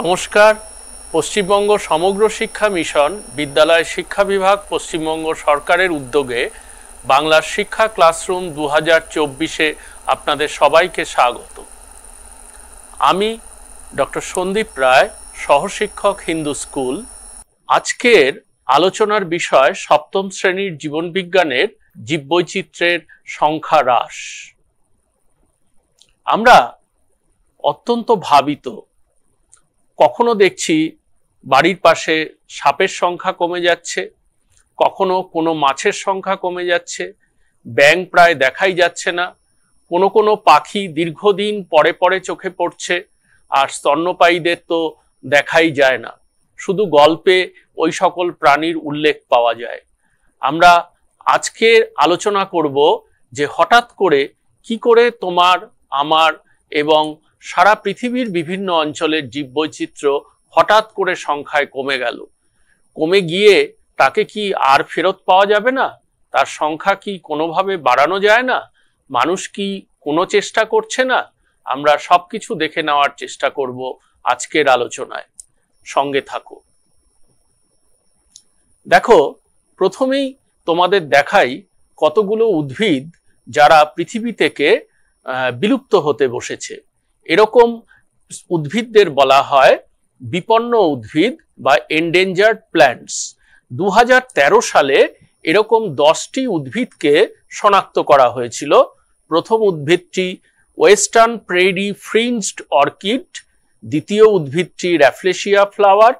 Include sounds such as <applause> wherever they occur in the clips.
নমস্কার পশ্চিমবঙ্গ সমগ্র শিক্ষা মিশন বিদ্যালয় শিক্ষা বিভাগ পশ্চিমবঙ্গ সরকারের উদ্যোগে বাংলার শিক্ষা ক্লাসরুম দু হাজার চব্বিশে আপনাদের সবাইকে স্বাগত আমি ডক্টর সন্দীপ রায় সহশিক্ষক হিন্দু স্কুল আজকের আলোচনার বিষয় সপ্তম শ্রেণীর জীবনবিজ্ঞানের জীববৈচিত্র্যের সংখ্যা হ্রাস আমরা অত্যন্ত ভাবিত কখনো দেখছি বাড়ির পাশে সাপের সংখ্যা কমে যাচ্ছে কখনো কোনো মাছের সংখ্যা কমে যাচ্ছে ব্যাং প্রায় দেখাই যাচ্ছে না কোনো কোনো পাখি দীর্ঘদিন পরে পরে চোখে পড়ছে আর স্তন্যপায়ীদের তো দেখাই যায় না শুধু গল্পে ওই সকল প্রাণীর উল্লেখ পাওয়া যায় আমরা আজকে আলোচনা করব যে হঠাৎ করে কি করে তোমার আমার এবং সারা পৃথিবীর বিভিন্ন অঞ্চলের জীববৈচিত্র্য হঠাৎ করে সংখ্যায় কমে গেল কমে গিয়ে তাকে কি আর ফেরত পাওয়া যাবে না তার সংখ্যা কি কোনোভাবে বাড়ানো যায় না মানুষ কি কোনো চেষ্টা করছে না আমরা সব কিছু দেখে নেওয়ার চেষ্টা করব আজকের আলোচনায় সঙ্গে থাকো দেখো প্রথমেই তোমাদের দেখাই কতগুলো উদ্ভিদ যারা পৃথিবী থেকে বিলুপ্ত হতে বসেছে এরকম উদ্ভিদদের বলা হয় বিপন্ন উদ্ভিদ বা এন্ডেঞ্জার্ড প্ল্যান্টস দু সালে এরকম দশটি উদ্ভিদকে শনাক্ত করা হয়েছিল প্রথম উদ্ভিদটি ওয়েস্টার্ন প্রেডি ফ্রিঞ্জড অর্কিড দ্বিতীয় উদ্ভিদটি র্যাফলেশিয়া ফ্লাওয়ার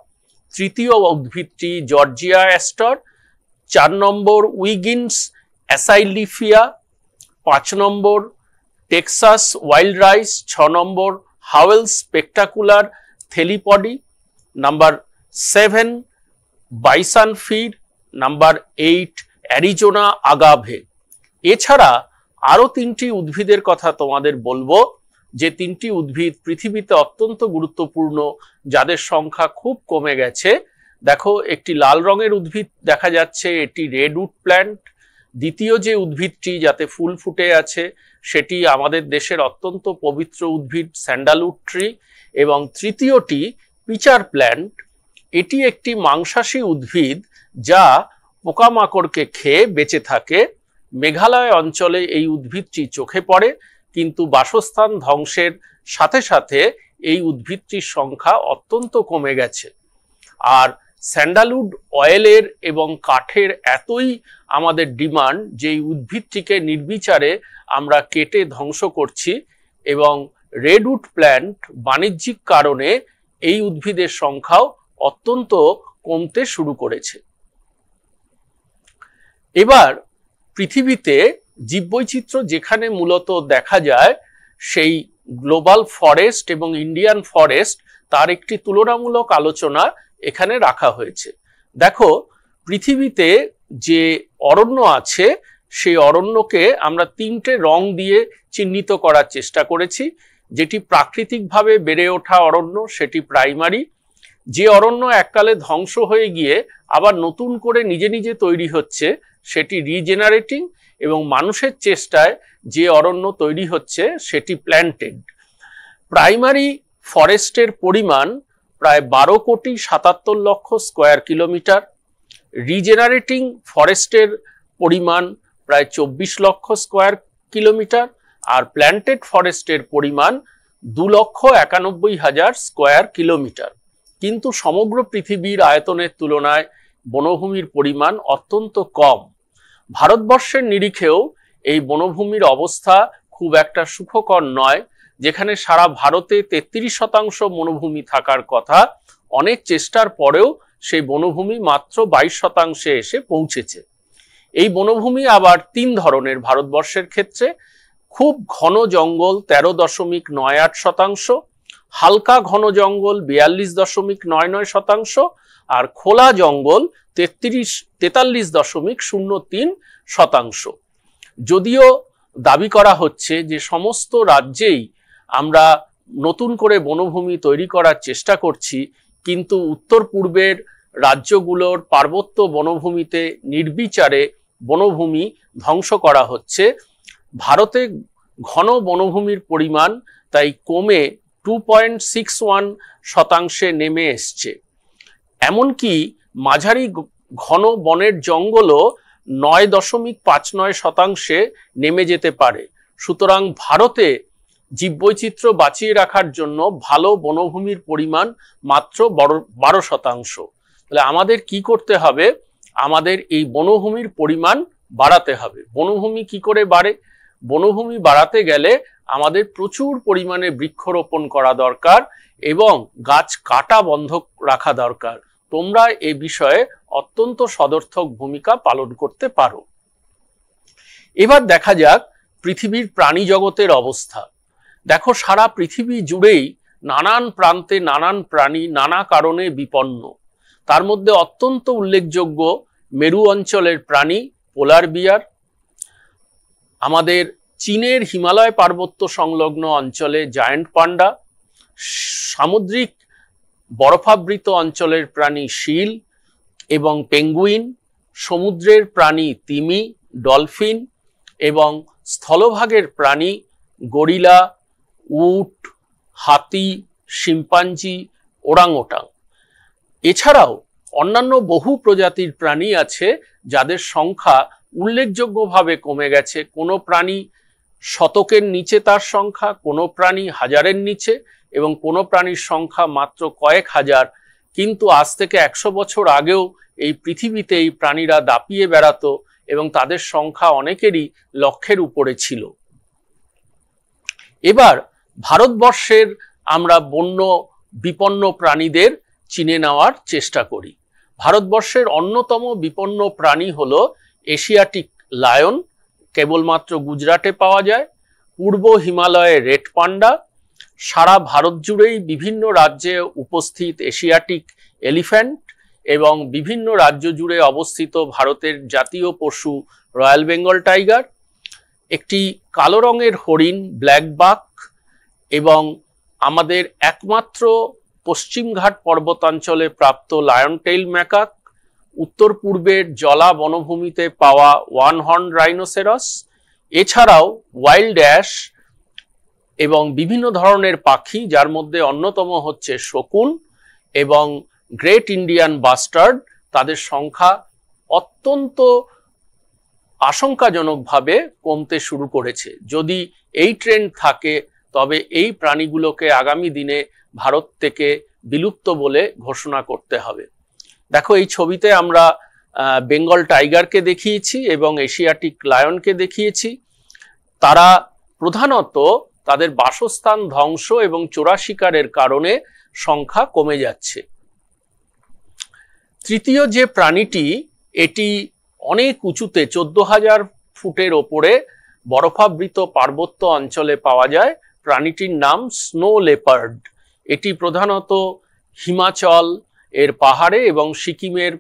তৃতীয় উদ্ভিদটি জর্জিয়া অ্যাস্টর চার নম্বর উইগিনস অ্যাসাইলিফিয়া পাঁচ নম্বর টেক্সাস ওয়াইল্ড রাইস ছ নম্বর Howell spectacular thelypody number seven Baishan fir number eight Arizona agave এছাড়া আরও তিনটি উদ্ভিদের কথা তোমাদের বলবো যে তিনটি উদ্ভিদ পৃথিবীতে অত্যন্ত গুরুত্বপূর্ণ যাদের সংখ্যা খুব কমে গেছে দেখো একটি লাল রঙের উদ্ভিদ দেখা যাচ্ছে এটি রেড উড প্ল্যান্ট দ্বিতীয় যে উদ্ভিদটি যাতে ফুল ফুটে আছে সেটি আমাদের দেশের অত্যন্ত পবিত্র উদ্ভিদ স্যান্ডালউড ট্রি এবং তৃতীয়টি পিচার প্ল্যান্ট এটি একটি মাংসাশী উদ্ভিদ যা পোকামাকড়কে খেয়ে বেঁচে থাকে মেঘালয় অঞ্চলে এই উদ্ভিদটি চোখে পড়ে কিন্তু বাসস্থান ধ্বংসের সাথে সাথে এই উদ্ভিদটির সংখ্যা অত্যন্ত কমে গেছে আর স্যান্ডালউড অয়েলের এবং কাঠের এতই আমাদের ডিমান্ড যে উদ্ভিদটিকে নির্বিচারে আমরা কেটে ধ্বংস করছি এবং রেডউড প্ল্যান্ট বাণিজ্যিক কারণে এই উদ্ভিদের সংখ্যাও অত্যন্ত কমতে শুরু করেছে এবার পৃথিবীতে জীববৈচিত্র্য যেখানে মূলত দেখা যায় সেই গ্লোবাল ফরেস্ট এবং ইন্ডিয়ান ফরেস্ট তার একটি তুলনামূলক আলোচনা এখানে রাখা হয়েছে দেখো পৃথিবীতে যে অরণ্য আছে সেই অরণ্যকে আমরা তিনটে রং দিয়ে চিহ্নিত করার চেষ্টা করেছি যেটি প্রাকৃতিকভাবে বেড়ে ওঠা অরণ্য সেটি প্রাইমারি যে অরণ্য এককালে ধ্বংস হয়ে গিয়ে আবার নতুন করে নিজে নিজে তৈরি হচ্ছে সেটি রিজেনারেটিং এবং মানুষের চেষ্টায় যে অরণ্য তৈরি হচ্ছে সেটি প্ল্যান্টেড প্রাইমারি ফরেস্টের পরিমাণ প্রায় বারো কোটি সাতাত্তর লক্ষ স্কোয়ার কিলোমিটার রিজেনারেটিং ফরেস্টের পরিমাণ প্রায় চব্বিশ লক্ষ স্কোয়ার কিলোমিটার আর প্ল্যান্টেড ফরেস্টের পরিমাণ দু লক্ষ একানব্বই হাজার স্কোয়ার কিলোমিটার কিন্তু সমগ্র পৃথিবীর আয়তনের তুলনায় বনভূমির পরিমাণ অত্যন্ত কম ভারতবর্ষের নিরিখেও এই বনভূমির অবস্থা খুব একটা সুখকর নয় যেখানে সারা ভারতে তেত্রিশ শতাংশ বনভূমি থাকার কথা অনেক চেষ্টার পরেও সেই বনভূমি মাত্র বাইশ শতাংশে এসে পৌঁছেছে এই বনভূমি আবার তিন ধরনের ভারতবর্ষের ক্ষেত্রে খুব ঘন জঙ্গল তেরো দশমিক নয় আট শতাংশ হালকা ঘন জঙ্গল বিয়াল্লিশ দশমিক নয় নয় শতাংশ আর খোলা জঙ্গল তেত্রিশ তেতাল্লিশ দশমিক শূন্য তিন শতাংশ যদিও দাবি করা হচ্ছে যে সমস্ত রাজ্যেই আমরা নতুন করে বনভূমি তৈরি করার চেষ্টা করছি কিন্তু উত্তর পূর্বের রাজ্যগুলোর পার্বত্য বনভূমিতে নির্বিচারে বনভূমি ধ্বংস করা হচ্ছে ভারতে ঘন বনভূমির পরিমাণ তাই কমে টু পয়েন্ট সিক্স ওয়ান শতাংশে নেমে এসছে এমনকি মাঝারি ঘন বনের জঙ্গলও নয় দশমিক পাঁচ নয় শতাংশে নেমে যেতে পারে সুতরাং ভারতে জীববৈচিত্র্য বাঁচিয়ে রাখার জন্য ভালো বনভূমির পরিমাণ মাত্র বারো শতাংশ তাহলে আমাদের কি করতে হবে আমাদের এই বনভূমির পরিমাণ বাড়াতে হবে বনভূমি কি করে বাড়ে বনভূমি বাড়াতে গেলে আমাদের প্রচুর পরিমাণে বৃক্ষরোপণ করা দরকার এবং গাছ কাটা বন্ধ রাখা দরকার তোমরা এ বিষয়ে অত্যন্ত সদর্থক ভূমিকা পালন করতে পারো এবার দেখা যাক পৃথিবীর প্রাণী জগতের অবস্থা দেখো সারা পৃথিবী জুড়েই নানান প্রান্তে নানান প্রাণী নানা কারণে বিপন্ন তার মধ্যে অত্যন্ত উল্লেখযোগ্য মেরু অঞ্চলের প্রাণী পোলার বিয়ার আমাদের চীনের হিমালয় পার্বত্য সংলগ্ন অঞ্চলে জায়ান্ট পান্ডা সামুদ্রিক বরফাবৃত অঞ্চলের প্রাণী শিল এবং পেঙ্গুইন সমুদ্রের প্রাণী তিমি ডলফিন এবং স্থলভাগের প্রাণী গরিলা উট হাতি শিম্পাঞ্জি ওরাং ওটাং এছাড়াও অন্যান্য বহু প্রজাতির প্রাণী আছে যাদের সংখ্যা উল্লেখযোগ্যভাবে কমে গেছে কোনো প্রাণী শতকের নিচে তার সংখ্যা কোনো প্রাণী হাজারের নিচে এবং কোনো প্রাণীর সংখ্যা মাত্র কয়েক হাজার কিন্তু আজ থেকে একশো বছর আগেও এই পৃথিবীতে এই প্রাণীরা দাপিয়ে বেড়াতো এবং তাদের সংখ্যা অনেকেরই লক্ষ্যের উপরে ছিল এবার ভারতবর্ষের আমরা বন্য বিপন্ন প্রাণীদের চিনে নেওয়ার চেষ্টা করি ভারতবর্ষের অন্যতম বিপন্ন প্রাণী হল এশিয়াটিক লায়ন কেবলমাত্র গুজরাটে পাওয়া যায় পূর্ব হিমালয়ে রেড পান্ডা সারা ভারত জুড়েই বিভিন্ন রাজ্যে উপস্থিত এশিয়াটিক এলিফ্যান্ট এবং বিভিন্ন রাজ্য জুড়ে অবস্থিত ভারতের জাতীয় পশু রয়্যাল বেঙ্গল টাইগার একটি কালো রঙের হরিণ ব্ল্যাক বাক এবং আমাদের একমাত্র পশ্চিমঘাট পর্বতাঞ্চলে প্রাপ্ত লায়নটেইল ম্যাকাক উত্তর পূর্বের জলা বনভূমিতে পাওয়া ওয়ান হর্ন রাইনোসেরস এছাড়াও ওয়াইল্ড অ্যাশ এবং বিভিন্ন ধরনের পাখি যার মধ্যে অন্যতম হচ্ছে শকুন এবং গ্রেট ইন্ডিয়ান বাস্টার্ড তাদের সংখ্যা অত্যন্ত আশঙ্কাজনকভাবে কমতে শুরু করেছে যদি এই ট্রেন্ড থাকে তবে এই প্রাণীগুলোকে আগামী দিনে ভারত থেকে বিলুপ্ত বলে ঘোষণা করতে হবে দেখো এই ছবিতে আমরা বেঙ্গল টাইগারকে দেখিয়েছি এবং এশিয়াটিক লায়নকে দেখিয়েছি তারা প্রধানত তাদের বাসস্থান ধ্বংস এবং চোরা শিকারের কারণে সংখ্যা কমে যাচ্ছে তৃতীয় যে প্রাণীটি এটি অনেক উঁচুতে চোদ্দ হাজার ফুটের ওপরে বরফাবৃত পার্বত্য অঞ্চলে পাওয়া যায় প্রাণীটির নাম স্নো লেপার্ড এটি প্রধানত হিমাচল এর পাহাড়ে এবং সিকিমের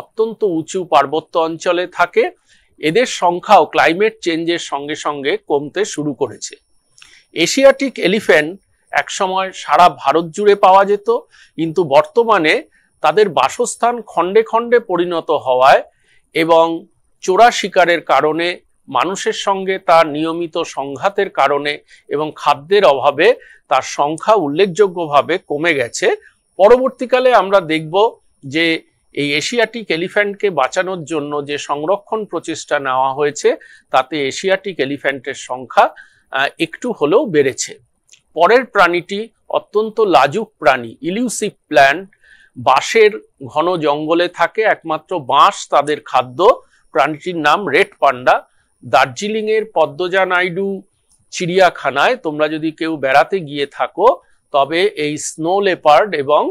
অত্যন্ত উঁচু পার্বত্য অঞ্চলে থাকে এদের সংখ্যাও ক্লাইমেট চেঞ্জের সঙ্গে সঙ্গে কমতে শুরু করেছে এশিয়াটিক এলিফ্যান্ট একসময় সারা ভারত জুড়ে পাওয়া যেত কিন্তু বর্তমানে তাদের বাসস্থান খণ্ডে খণ্ডে পরিণত হওয়ায় এবং চোরা শিকারের কারণে মানুষের সঙ্গে তার নিয়মিত সংঘাতের কারণে এবং খাদ্যের অভাবে তার সংখ্যা উল্লেখযোগ্যভাবে কমে গেছে পরবর্তীকালে আমরা দেখব যে এই এশিয়াটিক এলিফ্যান্টকে বাঁচানোর জন্য যে সংরক্ষণ প্রচেষ্টা নেওয়া হয়েছে তাতে এশিয়াটিক এলিফ্যান্টের সংখ্যা একটু হলেও বেড়েছে পরের প্রাণীটি অত্যন্ত লাজুক প্রাণী ইলিউসিভ প্ল্যান্ট বাঁশের ঘন জঙ্গলে থাকে একমাত্র বাঁশ তাদের খাদ্য প্রাণীটির নাম রেড পান্ডা দার্জিলিংয়ের পদ্মজা নাইডু চিড়িয়াখানায় তোমরা যদি কেউ বেড়াতে গিয়ে থাকো তবে এই স্নো লেপার্ড এবং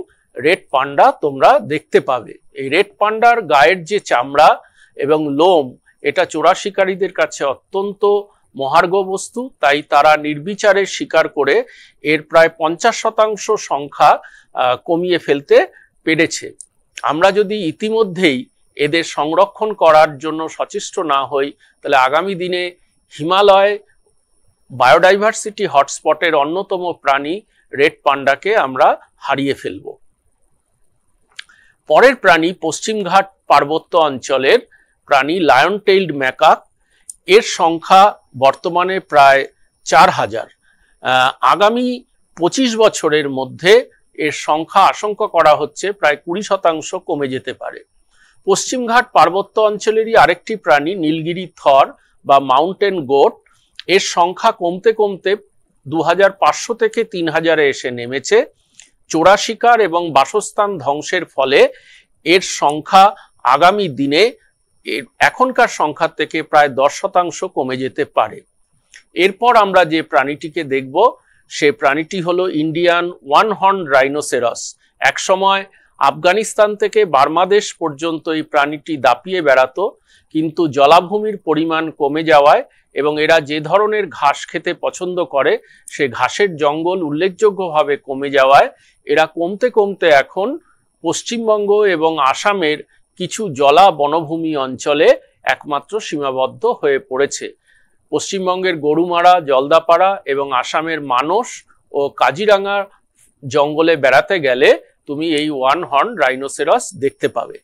রেড পান্ডা তোমরা দেখতে পাবে এই রেড পান্ডার গায়ের যে চামড়া এবং লোম এটা চোরা শিকারীদের কাছে অত্যন্ত মহার্ঘ বস্তু তাই তারা নির্বিচারে শিকার করে এর প্রায় পঞ্চাশ শতাংশ সংখ্যা কমিয়ে ফেলতে পেরেছে আমরা যদি ইতিমধ্যেই এদের সংরক্ষণ করার জন্য সচেষ্ট না হই তাহলে আগামী দিনে হিমালয় বায়োডাইভার্সিটি হটস্পটের অন্যতম প্রাণী রেড পান্ডাকে আমরা হারিয়ে ফেলব পরের প্রাণী পশ্চিমঘাট পার্বত্য অঞ্চলের প্রাণী লায়ন টেইল্ড ম্যাকাক এর সংখ্যা বর্তমানে প্রায় চার হাজার আগামী পঁচিশ বছরের মধ্যে এর সংখ্যা আশঙ্কা করা হচ্ছে প্রায় কুড়ি শতাংশ কমে যেতে পারে পশ্চিমঘাট পার্বত্য অঞ্চলেরই আরেকটি প্রাণী নীলগিরি থর বা মাউন্টেন গোট এর সংখ্যা কমতে কমতে দু থেকে তিন হাজারে এসে নেমেছে চোরা শিকার এবং বাসস্থান ধ্বংসের ফলে এর সংখ্যা আগামী দিনে এখনকার সংখ্যা থেকে প্রায় দশ শতাংশ কমে যেতে পারে এরপর আমরা যে প্রাণীটিকে দেখব সে প্রাণীটি হলো ইন্ডিয়ান ওয়ান হর্ন রাইনোসেরস একসময় আফগানিস্তান থেকে বার্মাদেশ পর্যন্ত এই প্রাণীটি দাপিয়ে বেড়াত কিন্তু জলাভূমির পরিমাণ কমে যাওয়ায় এবং এরা যে ধরনের ঘাস খেতে পছন্দ করে সে ঘাসের জঙ্গল উল্লেখযোগ্যভাবে কমে যাওয়ায় এরা কমতে কমতে এখন পশ্চিমবঙ্গ এবং আসামের কিছু জলা বনভূমি অঞ্চলে একমাত্র সীমাবদ্ধ হয়ে পড়েছে পশ্চিমবঙ্গের গরুমারা জলদাপাড়া এবং আসামের মানস ও কাজিরাঙ্গা জঙ্গলে বেড়াতে গেলে তুমি এই ওয়ান হর্ন রাইনোসেরস দেখতে পাবে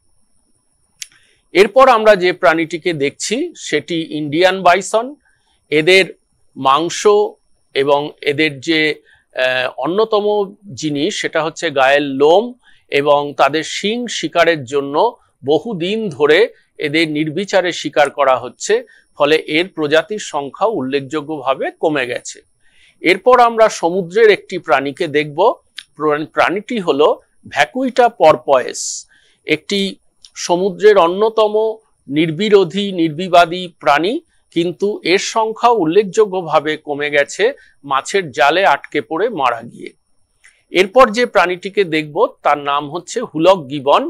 এরপর আমরা যে প্রাণীটিকে দেখছি সেটি ইন্ডিয়ান বাইসন এদের মাংস এবং এদের যে অন্যতম জিনিস সেটা হচ্ছে গায়ের লোম এবং তাদের শিং শিকারের জন্য বহুদিন ধরে এদের নির্বিচারে শিকার করা হচ্ছে ফলে এর প্রজাতির সংখ্যা উল্লেখযোগ্যভাবে কমে গেছে এরপর আমরা সমুদ্রের একটি প্রাণীকে দেখব প্রাণীটি হলো ভ্যাকুইটা পরপয়েস একটি সমুদ্রের অন্যতম নির্বিরোধী নির্বিবাদী প্রাণী কিন্তু এর সংখ্যা উল্লেখযোগ্যভাবে কমে গেছে মাছের জালে আটকে পড়ে মারা গিয়ে এরপর যে প্রাণীটিকে দেখব তার নাম হচ্ছে হুলক গিবন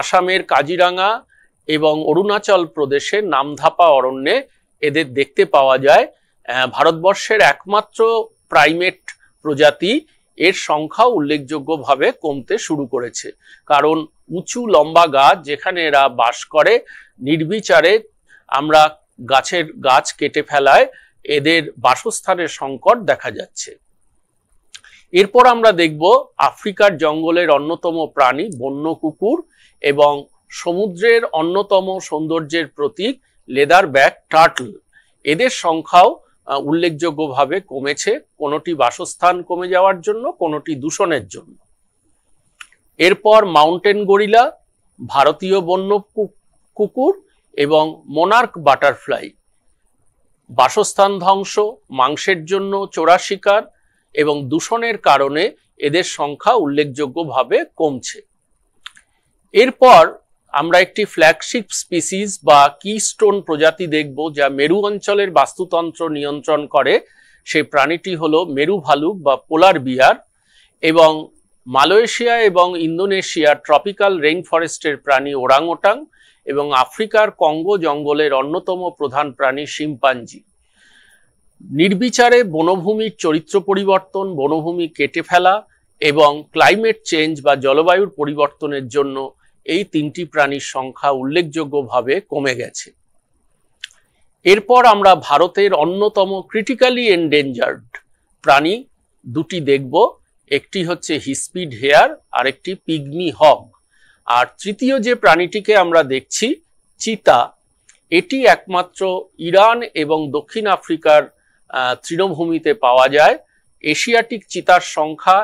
আসামের কাজিরাঙ্গা এবং অরুণাচল প্রদেশে নামধাপা অরণ্যে এদের দেখতে পাওয়া যায় ভারতবর্ষের একমাত্র প্রাইমেট প্রজাতি এর সংখ্যা উল্লেখযোগ্যভাবে কমতে শুরু করেছে কারণ উঁচু লম্বা গাছ যেখানে এরা বাস করে নির্বিচারে আমরা গাছের গাছ কেটে ফেলায় এদের বাসস্থানের সংকট দেখা যাচ্ছে এরপর আমরা দেখব আফ্রিকার জঙ্গলের অন্যতম প্রাণী বন্য কুকুর এবং সমুদ্রের অন্যতম সৌন্দর্যের প্রতীক লেদার ব্যাগ টার্টল এদের সংখ্যাও উল্লেখযোগ্যভাবে কমেছে কোনোটি বাসস্থান কমে যাওয়ার জন্য কোনোটি দূষণের জন্য এরপর মাউন্টেন গরিলা ভারতীয় বন্য কুকুর এবং মোনার্ক বাটারফ্লাই বাসস্থান ধ্বংস মাংসের জন্য চোরা শিকার এবং দূষণের কারণে এদের সংখ্যা উল্লেখযোগ্যভাবে কমছে এরপর আমরা একটি ফ্ল্যাগশিপ স্পিসিস বা কিস্টোন প্রজাতি দেখব যা মেরু অঞ্চলের বাস্তুতন্ত্র নিয়ন্ত্রণ করে সেই প্রাণীটি হলো মেরু ভালুক বা পোলার বিয়ার এবং মালয়েশিয়া এবং ইন্দোনেশিয়ার ট্রপিক্যাল রেইন ফরেস্টের প্রাণী ওটাং এবং আফ্রিকার কঙ্গো জঙ্গলের অন্যতম প্রধান প্রাণী শিম্পাঞ্জি নির্বিচারে বনভূমির চরিত্র পরিবর্তন বনভূমি কেটে ফেলা এবং ক্লাইমেট চেঞ্জ বা জলবায়ুর পরিবর্তনের জন্য এই তিনটি প্রাণীর সংখ্যা উল্লেখযোগ্যভাবে কমে গেছে এরপর আমরা ভারতের অন্যতম ক্রিটিক্যালি এন্ডেঞ্জার্ড প্রাণী দুটি দেখব একটি হচ্ছে হিসপিড হেয়ার আর একটি পিগমি হক আর তৃতীয় যে প্রাণীটিকে আমরা দেখছি চিতা এটি একমাত্র ইরান এবং দক্ষিণ আফ্রিকার তৃণভূমিতে পাওয়া যায় এশিয়াটিক চিতার সংখ্যা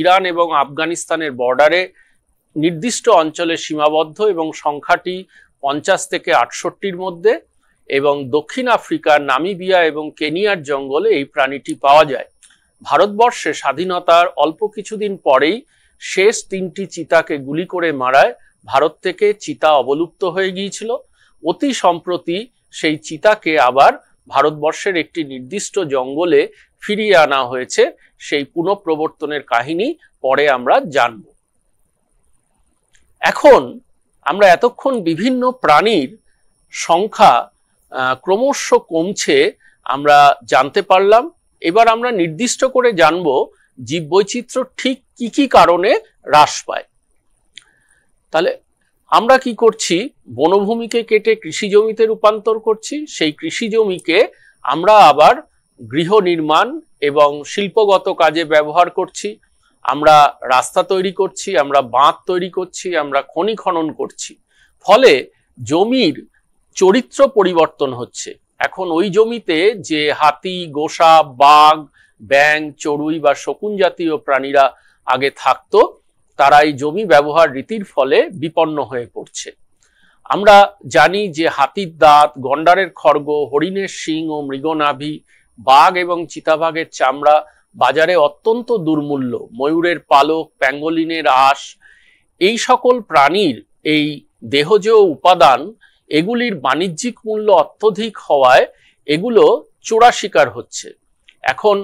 ইরান এবং আফগানিস্তানের বর্ডারে নির্দিষ্ট অঞ্চলে সীমাবদ্ধ এবং সংখ্যাটি পঞ্চাশ থেকে আটষট্টির মধ্যে এবং দক্ষিণ আফ্রিকার নামিবিয়া এবং কেনিয়ার জঙ্গলে এই প্রাণীটি পাওয়া যায় ভারতবর্ষে স্বাধীনতার অল্প কিছুদিন পরেই শেষ তিনটি চিতাকে গুলি করে মারায় ভারত থেকে চিতা অবলুপ্ত হয়ে গিয়েছিল অতি সম্প্রতি সেই চিতাকে আবার ভারতবর্ষের একটি নির্দিষ্ট জঙ্গলে ফিরিয়ে আনা হয়েছে সেই পুনঃপ্রবর্তনের কাহিনী পরে আমরা জানব এখন আমরা এতক্ষণ বিভিন্ন প্রাণীর সংখ্যা ক্রমশ কমছে আমরা জানতে পারলাম এবার আমরা নির্দিষ্ট করে জানব বৈচিত্র্য ঠিক কি কি কারণে হ্রাস পায় তাহলে আমরা কি করছি বনভূমিকে কেটে কৃষি জমিতে রূপান্তর করছি সেই কৃষি জমিকে আমরা আবার গৃহ নির্মাণ এবং শিল্পগত কাজে ব্যবহার করছি আমরা রাস্তা তৈরি করছি আমরা বাঁধ তৈরি করছি আমরা খনি খনন করছি ফলে জমির চরিত্র পরিবর্তন হচ্ছে এখন ওই জমিতে যে হাতি গোসা বাঘ ব্যাং চড়ুই বা শকুন জাতীয় প্রাণীরা আগে থাকতো তারা এই জমি ব্যবহার রীতির ফলে বিপন্ন হয়ে পড়ছে আমরা জানি যে হাতির দাঁত গন্ডারের খড়গ হরিণের শিং ও মৃগনাভি বাঘ এবং চিতাবাঘের চামড়া বাজারে অত্যন্ত দুর্মূল্য ময়ূরের পালক প্যাঙ্গলিনের আশ এই সকল প্রাণীর এই দেহজ উপাদান এগুলির বাণিজ্যিক মূল্য অত্যধিক হওয়ায় এগুলো চোরা শিকার হচ্ছে এখন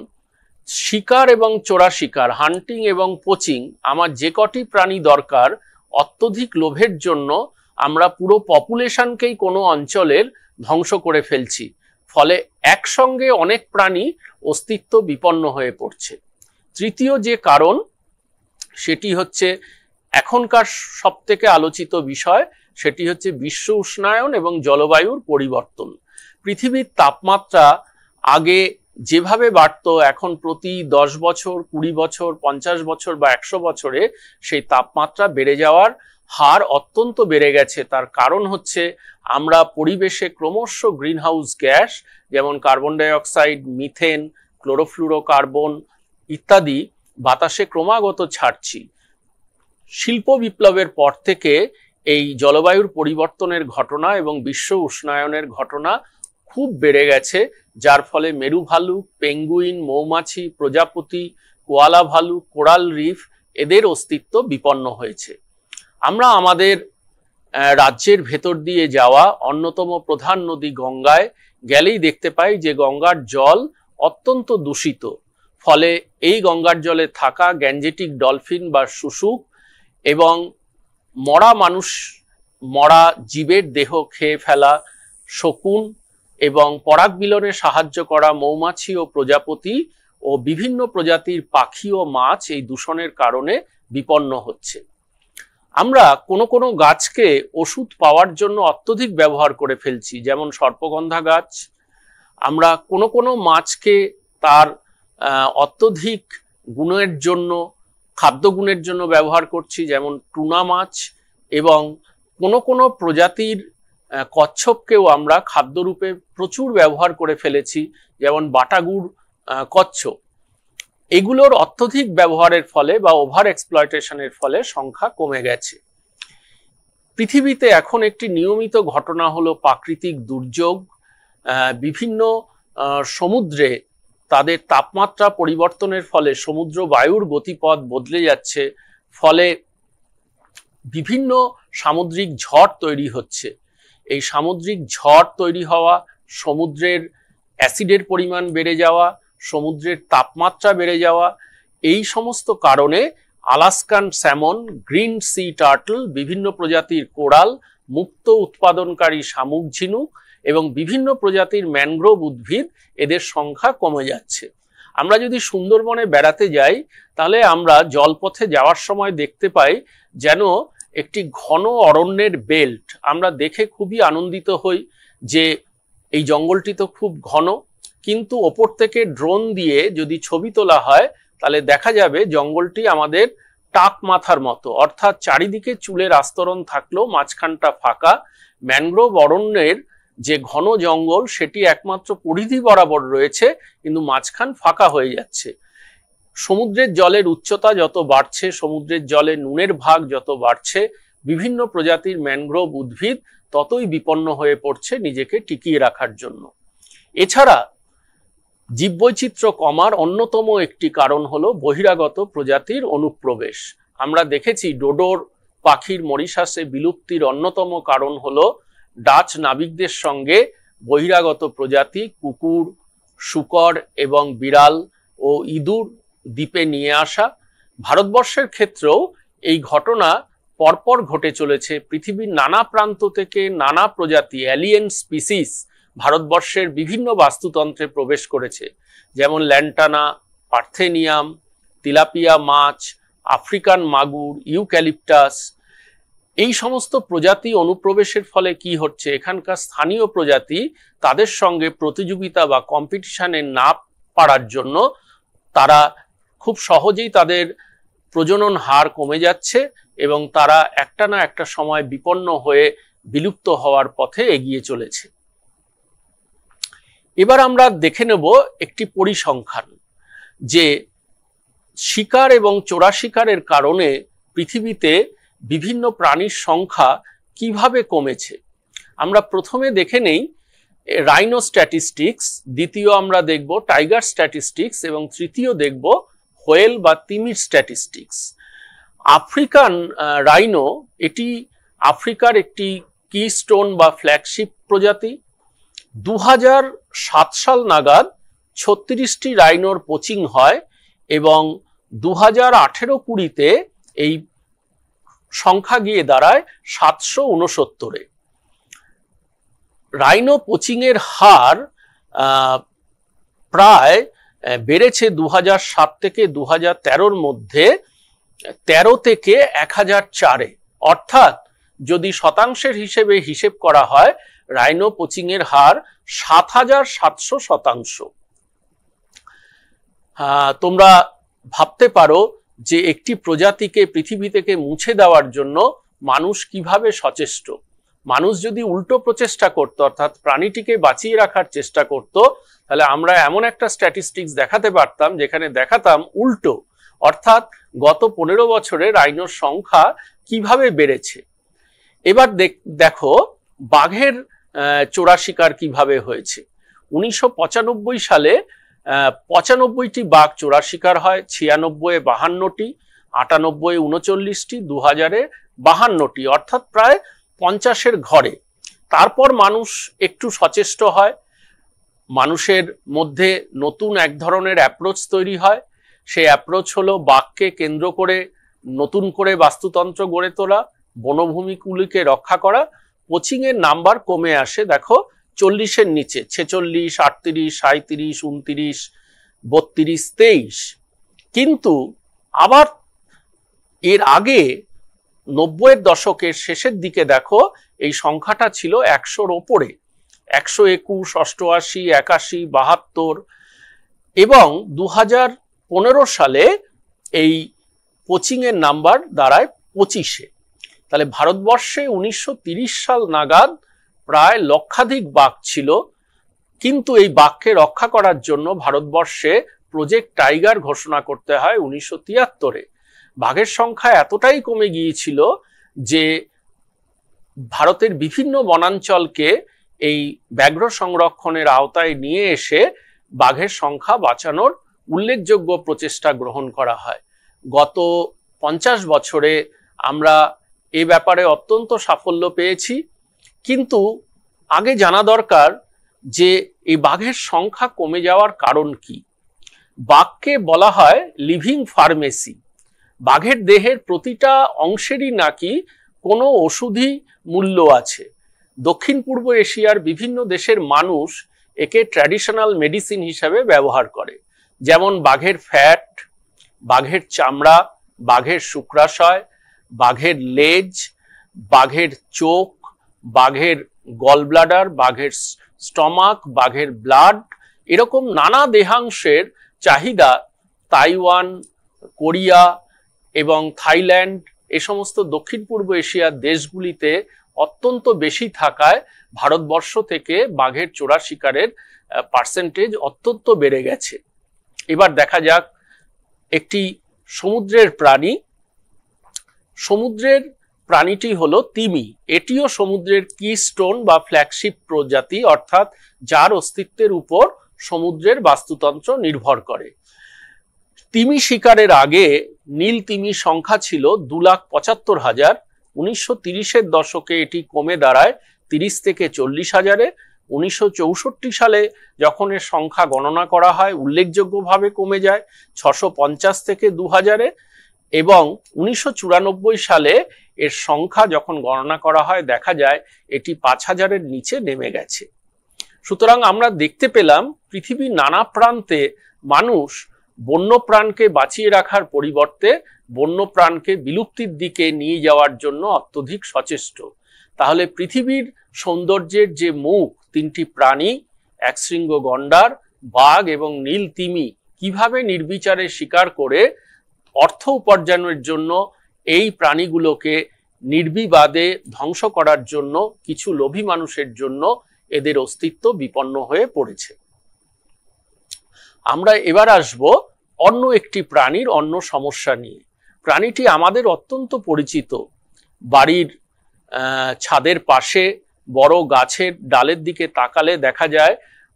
শিকার এবং চোরা শিকার হান্টিং এবং পোচিং আমার যে কটি প্রাণী দরকার অত্যধিক লোভের জন্য আমরা পুরো পপুলেশনকেই কোনো অঞ্চলের ধ্বংস করে ফেলছি ফলে একসঙ্গে অনেক প্রাণী অস্তিত্ব বিপন্ন হয়ে পড়ছে তৃতীয় যে কারণ সেটি হচ্ছে এখনকার সব থেকে আলোচিত বিষয় সেটি হচ্ছে বিশ্ব উষ্ণায়ন এবং জলবায়ুর পরিবর্তন পৃথিবীর তাপমাত্রা আগে যেভাবে বাড়ত এখন প্রতি দশ বছর কুড়ি বছর পঞ্চাশ বছর বা একশো বছরে সেই তাপমাত্রা বেড়ে যাওয়ার হার অত্যন্ত বেড়ে গেছে তার কারণ হচ্ছে আমরা পরিবেশে ক্রমশ গ্রিনহাউস গ্যাস যেমন carbon dioxide methane chlorofluorocarbon ইত্যাদি বাতাসে ক্রমাগত ছাড়ছি শিল্প বিপ্লবের পর থেকে এই জলবায়ুর পরিবর্তনের ঘটনা এবং বিশ্ব উষ্ণায়নের ঘটনা খুব বেড়ে গেছে যার ফলে মেরু ভালুক পেঙ্গুইন মৌমাছি প্রজাপতি কোয়ালা ভালুক কোরাল রিফ এদের অস্তিত্ব বিপন্ন হয়েছে আমরা আমাদের রাজ্যের ভেতর দিয়ে যাওয়া অন্যতম প্রধান নদী গঙ্গায় গেলেই দেখতে পাই যে গঙ্গার জল অত্যন্ত দূষিত ফলে এই গঙ্গার জলে থাকা গ্যাঞ্জেটিক ডলফিন বা শুশুক এবং মরা মানুষ মরা জীবের দেহ খেয়ে ফেলা শকুন এবং পরাগ বিলনে সাহায্য করা মৌমাছি ও প্রজাপতি ও বিভিন্ন প্রজাতির পাখি ও মাছ এই দূষণের কারণে বিপন্ন হচ্ছে আমরা কোনো কোনো গাছকে ওষুধ পাওয়ার জন্য অত্যধিক ব্যবহার করে ফেলছি যেমন সর্পগন্ধা গাছ আমরা কোনো কোনো মাছকে তার অত্যধিক গুণের জন্য খাদ্য গুণের জন্য ব্যবহার করছি যেমন টুনা মাছ এবং কোনো কোনো প্রজাতির কচ্ছপকেও আমরা খাদ্যরূপে প্রচুর ব্যবহার করে ফেলেছি যেমন বাটাগুড় কচ্ছপ এগুলোর অত্যধিক ব্যবহারের ফলে বা ওভার এক্সপ্লয়টেশনের ফলে সংখ্যা কমে গেছে পৃথিবীতে এখন একটি নিয়মিত ঘটনা হলো প্রাকৃতিক দুর্যোগ বিভিন্ন সমুদ্রে তাদের তাপমাত্রা পরিবর্তনের ফলে সমুদ্র বায়ুর গতিপথ বদলে যাচ্ছে ফলে বিভিন্ন সামুদ্রিক ঝড় তৈরি হচ্ছে এই সামুদ্রিক ঝড় তৈরি হওয়া সমুদ্রের অ্যাসিডের পরিমাণ বেড়ে যাওয়া সমুদ্রের তাপমাত্রা বেড়ে যাওয়া এই সমস্ত কারণে Alaskan salmon green sea turtle বিভিন্ন প্রজাতির কোরাল মুক্ত উৎপাদনকারী শামুক ঝিনুক এবং বিভিন্ন প্রজাতির ম্যানগ্রোভ উদ্ভিদ এদের সংখ্যা কমে যাচ্ছে আমরা যদি সুন্দরবনে বেড়াতে যাই তাহলে আমরা জলপথে যাওয়ার সময় দেখতে পাই যেন একটি ঘন অরণ্যের বেল্ট আমরা দেখে খুবই আনন্দিত হই যে এই জঙ্গলটি তো খুব ঘন কিন্তু ওপর থেকে ড্রোন দিয়ে যদি ছবি তোলা হয় তাহলে দেখা যাবে জঙ্গলটি আমাদের টাক মাথার মতো অর্থাৎ চারিদিকে চুলের আস্তরণ থাকলেও মাঝখানটা ফাঁকা ম্যানগ্রোভ অরণ্যের যে ঘন জঙ্গল সেটি একমাত্র পরিধি বরাবর রয়েছে কিন্তু মাঝখান ফাঁকা হয়ে যাচ্ছে সমুদ্রের জলের উচ্চতা যত বাড়ছে সমুদ্রের জলে নুনের ভাগ যত বাড়ছে বিভিন্ন প্রজাতির ম্যানগ্রোভ উদ্ভিদ ততই বিপন্ন হয়ে পড়ছে নিজেকে টিকিয়ে রাখার জন্য এছাড়া জীববৈচিত্র্য কমার অন্যতম একটি কারণ হলো বহিরাগত প্রজাতির অনুপ্রবেশ আমরা দেখেছি ডোডোর পাখির মরিশাসে বিলুপ্তির অন্যতম কারণ হলো ডাচ নাবিকদের সঙ্গে বহিরাগত প্রজাতি কুকুর শুকর এবং বিড়াল ও ইঁদুর দ্বীপে নিয়ে আসা ভারতবর্ষের ক্ষেত্রেও এই ঘটনা পরপর ঘটে চলেছে পৃথিবীর নানা প্রান্ত থেকে নানা প্রজাতি অ্যালিয়েন স্পিসিস ভারতবর্ষের বিভিন্ন বাস্তুতন্ত্রে প্রবেশ করেছে যেমন ল্যান্টানা পার্থেনিয়াম তিলাপিয়া মাছ আফ্রিকান মাগুর ইউক্যালিপটাস এই সমস্ত প্রজাতি অনুপ্রবেশের ফলে কি হচ্ছে এখানকার স্থানীয় প্রজাতি তাদের সঙ্গে প্রতিযোগিতা বা কম্পিটিশানে না পারার জন্য তারা খুব সহজেই তাদের প্রজনন হার কমে যাচ্ছে এবং তারা একটা না একটা সময় বিপন্ন হয়ে বিলুপ্ত হওয়ার পথে এগিয়ে চলেছে এবার আমরা দেখে নেব একটি পরিসংখ্যান যে শিকার এবং চোরা শিকারের কারণে পৃথিবীতে বিভিন্ন প্রাণীর সংখ্যা কিভাবে কমেছে আমরা প্রথমে দেখে নেই রাইনো স্ট্যাটিস্টিক্স দ্বিতীয় আমরা দেখব টাইগার স্ট্যাটিস্টিক্স এবং তৃতীয় দেখব হোয়েল বা তিমির স্ট্যাটিস্টিক্স আফ্রিকান রাইনো এটি আফ্রিকার একটি কি স্টোন বা ফ্ল্যাগশিপ প্রজাতি দু সাল নাগাদ ছত্রিশটি রাইনোর পোচিং হয় এবং দু হাজার আঠেরো কুড়িতে এই সংখ্যা গিয়ে দাঁড়ায় সাতশো উনসত্তরে রাইনো কোচিংয়ের হার প্রায় বেড়েছে দু সাত থেকে দু হাজার মধ্যে ১৩ থেকে এক হাজার চারে অর্থাৎ যদি শতাংশের হিসেবে হিসেব করা হয় রাইনো কোচিংয়ের হার সাত হাজার সাতশো শতাংশ তোমরা ভাবতে পারো যে একটি প্রজাতিকে পৃথিবী থেকে মুছে দেওয়ার জন্য মানুষ কিভাবে সচেষ্ট মানুষ যদি উল্টো প্রচেষ্টা করত অর্থাৎ প্রাণীটিকে বাঁচিয়ে রাখার চেষ্টা করত তাহলে আমরা এমন একটা স্ট্যাটিস্টিক্স দেখাতে পারতাম যেখানে দেখাতাম উল্টো অর্থাৎ গত পনেরো বছরে রাইনোর সংখ্যা কিভাবে বেড়েছে এবার দেখো বাঘের চোরা শিকার কিভাবে হয়েছে উনিশশো সালে পঁচানব্বইটি বাঘ চোরা শিকার হয় ছিয়ানব্বই বাহান্নটি আটানব্বই উনচল্লিশটি দু হাজারে বাহান্নটি অর্থাৎ প্রায় পঞ্চাশের ঘরে তারপর মানুষ একটু সচেষ্ট হয় মানুষের মধ্যে নতুন এক ধরনের অ্যাপ্রোচ তৈরি হয় সেই অ্যাপ্রোচ হলো বাঘকে কেন্দ্র করে নতুন করে বাস্তুতন্ত্র গড়ে তোলা বনভূমিগুলিকে রক্ষা করা কোচিং এর নাম্বার কমে আসে দেখো চল্লিশের নিচে ছেচল্লিশ আটত্রিশ সাঁত্রিশ উনত্রিশ বত্রিশ তেইশ কিন্তু আবার এর আগে নব্বইয়ের দশকের শেষের দিকে দেখো এই সংখ্যাটা ছিল একশোর ওপরে একশো একুশ অষ্টআশি একাশি বাহাত্তর এবং দু সালে এই কোচিংয়ের নাম্বার দাঁড়ায় পঁচিশে তাহলে ভারতবর্ষে উনিশশো সাল নাগাদ প্রায় লক্ষাধিক বাঘ ছিল কিন্তু এই বাঘকে রক্ষা করার জন্য ভারতবর্ষে প্রজেক্ট টাইগার ঘোষণা করতে হয় উনিশশো তিয়াত্তরে বাঘের সংখ্যা এতটাই কমে গিয়েছিল যে ভারতের বিভিন্ন বনাঞ্চলকে এই ব্যাঘ্র সংরক্ষণের আওতায় নিয়ে এসে বাঘের সংখ্যা বাঁচানোর উল্লেখযোগ্য প্রচেষ্টা গ্রহণ করা হয় গত পঞ্চাশ বছরে আমরা এই ব্যাপারে অত্যন্ত সাফল্য পেয়েছি কিন্তু আগে জানা দরকার যে এই বাঘের সংখ্যা কমে যাওয়ার কারণ কি বাঘকে বলা হয় লিভিং ফার্মেসি বাঘের দেহের প্রতিটা অংশেরই নাকি কোনো ওষুধি মূল্য আছে দক্ষিণ পূর্ব এশিয়ার বিভিন্ন দেশের মানুষ একে ট্র্যাডিশনাল মেডিসিন হিসাবে ব্যবহার করে যেমন বাঘের ফ্যাট বাঘের চামড়া বাঘের শুক্রাশয় বাঘের লেজ বাঘের চোখ বাঘের গলব্লাডার বাঘের স্টমাক বাঘের ব্লাড এরকম নানা দেহাংশের চাহিদা তাইওয়ান কোরিয়া এবং থাইল্যান্ড এ সমস্ত দক্ষিণ পূর্ব এশিয়ার দেশগুলিতে অত্যন্ত বেশি থাকায় ভারতবর্ষ থেকে বাঘের চোরা শিকারের পার্সেন্টেজ অত্যন্ত বেড়ে গেছে এবার দেখা যাক একটি সমুদ্রের প্রাণী সমুদ্রের প্রাণীটি হলো তিমি এটিও সমুদ্রের কি স্টোন বা ফ্ল্যাগশিপ প্রজাতি অর্থাৎ যার অস্তিত্বের উপর সমুদ্রের বাস্তুতন্ত্র নির্ভর করে তিমি শিকারের আগে নীল তিমির সংখ্যা ছিল দু লাখ পঁচাত্তর হাজার উনিশশো তিরিশের দশকে এটি কমে দাঁড়ায় তিরিশ থেকে চল্লিশ হাজারে উনিশশো সালে যখন এর সংখ্যা গণনা করা হয় উল্লেখযোগ্যভাবে কমে যায় ছশো পঞ্চাশ থেকে দু হাজারে এবং উনিশশো সালে এর সংখ্যা যখন গণনা করা হয় দেখা যায় এটি পাঁচ হাজারের নিচে নেমে গেছে সুতরাং আমরা দেখতে পেলাম পৃথিবীর নানা প্রান্তে মানুষ বন্যপ্রাণকে বাঁচিয়ে রাখার পরিবর্তে বন্যপ্রাণকে বিলুপ্তির দিকে নিয়ে যাওয়ার জন্য অত্যধিক সচেষ্ট তাহলে পৃথিবীর সৌন্দর্যের যে মুখ তিনটি প্রাণী একশৃঙ্গ গণ্ডার বাঘ এবং নীল তিমি কিভাবে নির্বিচারে শিকার করে অর্থ উপার্জনের জন্য এই প্রাণীগুলোকে নির্বিবাদে ধ্বংস করার জন্য কিছু লোভী মানুষের জন্য এদের অস্তিত্ব বিপন্ন হয়ে পড়েছে আমরা এবার আসব অন্য একটি প্রাণীর অন্য সমস্যা নিয়ে প্রাণীটি আমাদের অত্যন্ত পরিচিত বাড়ির ছাদের পাশে বড় গাছের ডালের দিকে তাকালে দেখা যায়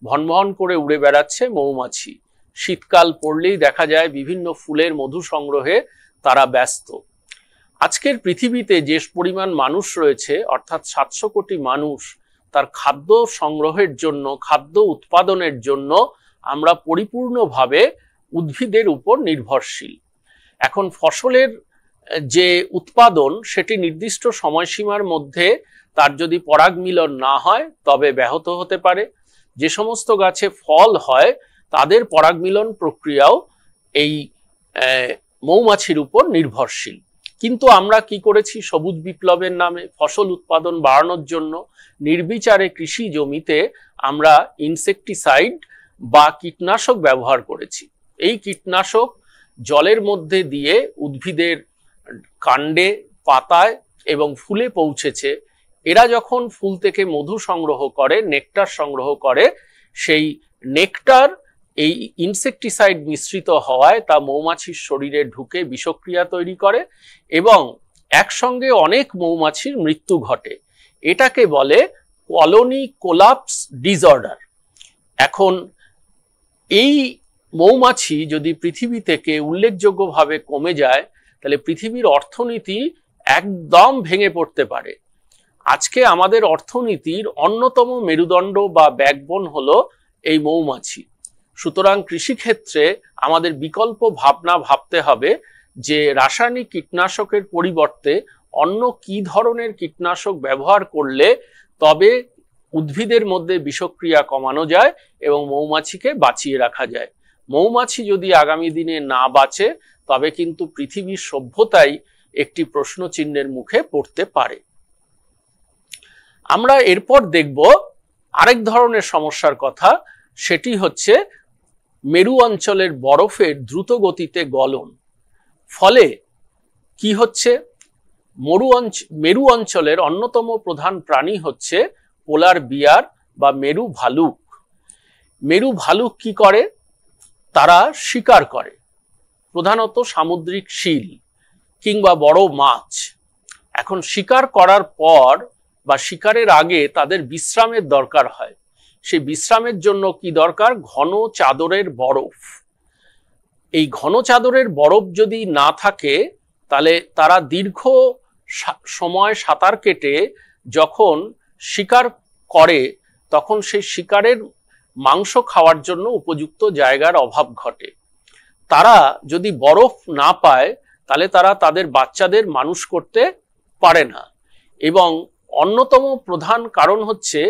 ভনভন করে উড়ে বেড়াচ্ছে মৌমাছি শীতকাল পড়লেই দেখা যায় বিভিন্ন ফুলের মধু সংগ্রহে তারা ব্যস্ত আজকের পৃথিবীতে যে পরিমাণ মানুষ রয়েছে অর্থাৎ সাতশো কোটি মানুষ তার খাদ্য সংগ্রহের জন্য খাদ্য উৎপাদনের জন্য আমরা পরিপূর্ণভাবে উদ্ভিদের উপর নির্ভরশীল এখন ফসলের যে উৎপাদন সেটি নির্দিষ্ট সময়সীমার মধ্যে তার যদি পরাগ মিলন না হয় তবে ব্যাহত হতে পারে যে সমস্ত গাছে ফল হয় তাদের পরাগমিলন প্রক্রিয়াও এই মৌমাছির উপর নির্ভরশীল কিন্তু আমরা কি করেছি সবুজ বিপ্লবের নামে ফসল উৎপাদন বাড়ানোর জন্য নির্বিচারে কৃষি জমিতে আমরা ইনসেকটিসাইড বা কীটনাশক ব্যবহার করেছি এই কীটনাশক জলের মধ্যে দিয়ে উদ্ভিদের কাণ্ডে পাতায় এবং ফুলে পৌঁছেছে এরা যখন ফুল থেকে মধু সংগ্রহ করে নেকটার সংগ্রহ করে সেই নেকটার এই ইনসেকটিসাইড মিশ্রিত হওয়ায় তা মৌমাছির শরীরে ঢুকে বিষক্রিয়া তৈরি করে এবং একসঙ্গে অনেক মৌমাছির মৃত্যু ঘটে এটাকে বলে কলোনি কোলাপস ডিসঅর্ডার এখন এই মৌমাছি যদি পৃথিবী থেকে উল্লেখযোগ্যভাবে কমে যায় তাহলে পৃথিবীর অর্থনীতি একদম ভেঙে পড়তে পারে আজকে আমাদের অর্থনীতির অন্যতম মেরুদণ্ড বা ব্যাকবোন হলো এই মৌমাছি সুতরাং কৃষিক্ষেত্রে আমাদের বিকল্প ভাবনা ভাবতে হবে যে রাসায়নিক কীটনাশকের পরিবর্তে অন্য কি ধরনের কীটনাশক ব্যবহার করলে তবে উদ্ভিদের মধ্যে বিষক্রিয়া কমানো যায় এবং মৌমাছিকে বাঁচিয়ে রাখা যায় মৌমাছি যদি আগামী দিনে না বাঁচে তবে কিন্তু পৃথিবীর সভ্যতাই একটি প্রশ্ন চিহ্নের মুখে পড়তে পারে আমরা এরপর দেখব আরেক ধরনের সমস্যার কথা সেটি হচ্ছে মেরু অঞ্চলের বরফের দ্রুত গতিতে গলন ফলে কি হচ্ছে মরু অঞ্চ মেরু অঞ্চলের অন্যতম প্রধান প্রাণী হচ্ছে পোলার বিয়ার বা মেরু ভালুক মেরু ভালুক কি করে তারা শিকার করে প্রধানত সামুদ্রিক শিল কিংবা বড় মাছ এখন শিকার করার পর বা শিকারের আগে তাদের বিশ্রামের দরকার হয় সেই বিশ্রামের জন্য কি দরকার ঘন চাদরের বরফ এই ঘন চাদরের বরফ যদি না থাকে তাহলে তারা দীর্ঘ সময় সাঁতার কেটে যখন শিকার করে তখন সেই শিকারের মাংস খাওয়ার জন্য উপযুক্ত জায়গার অভাব ঘটে তারা যদি বরফ না পায় তাহলে তারা তাদের বাচ্চাদের মানুষ করতে পারে না এবং অন্যতম প্রধান কারণ হচ্ছে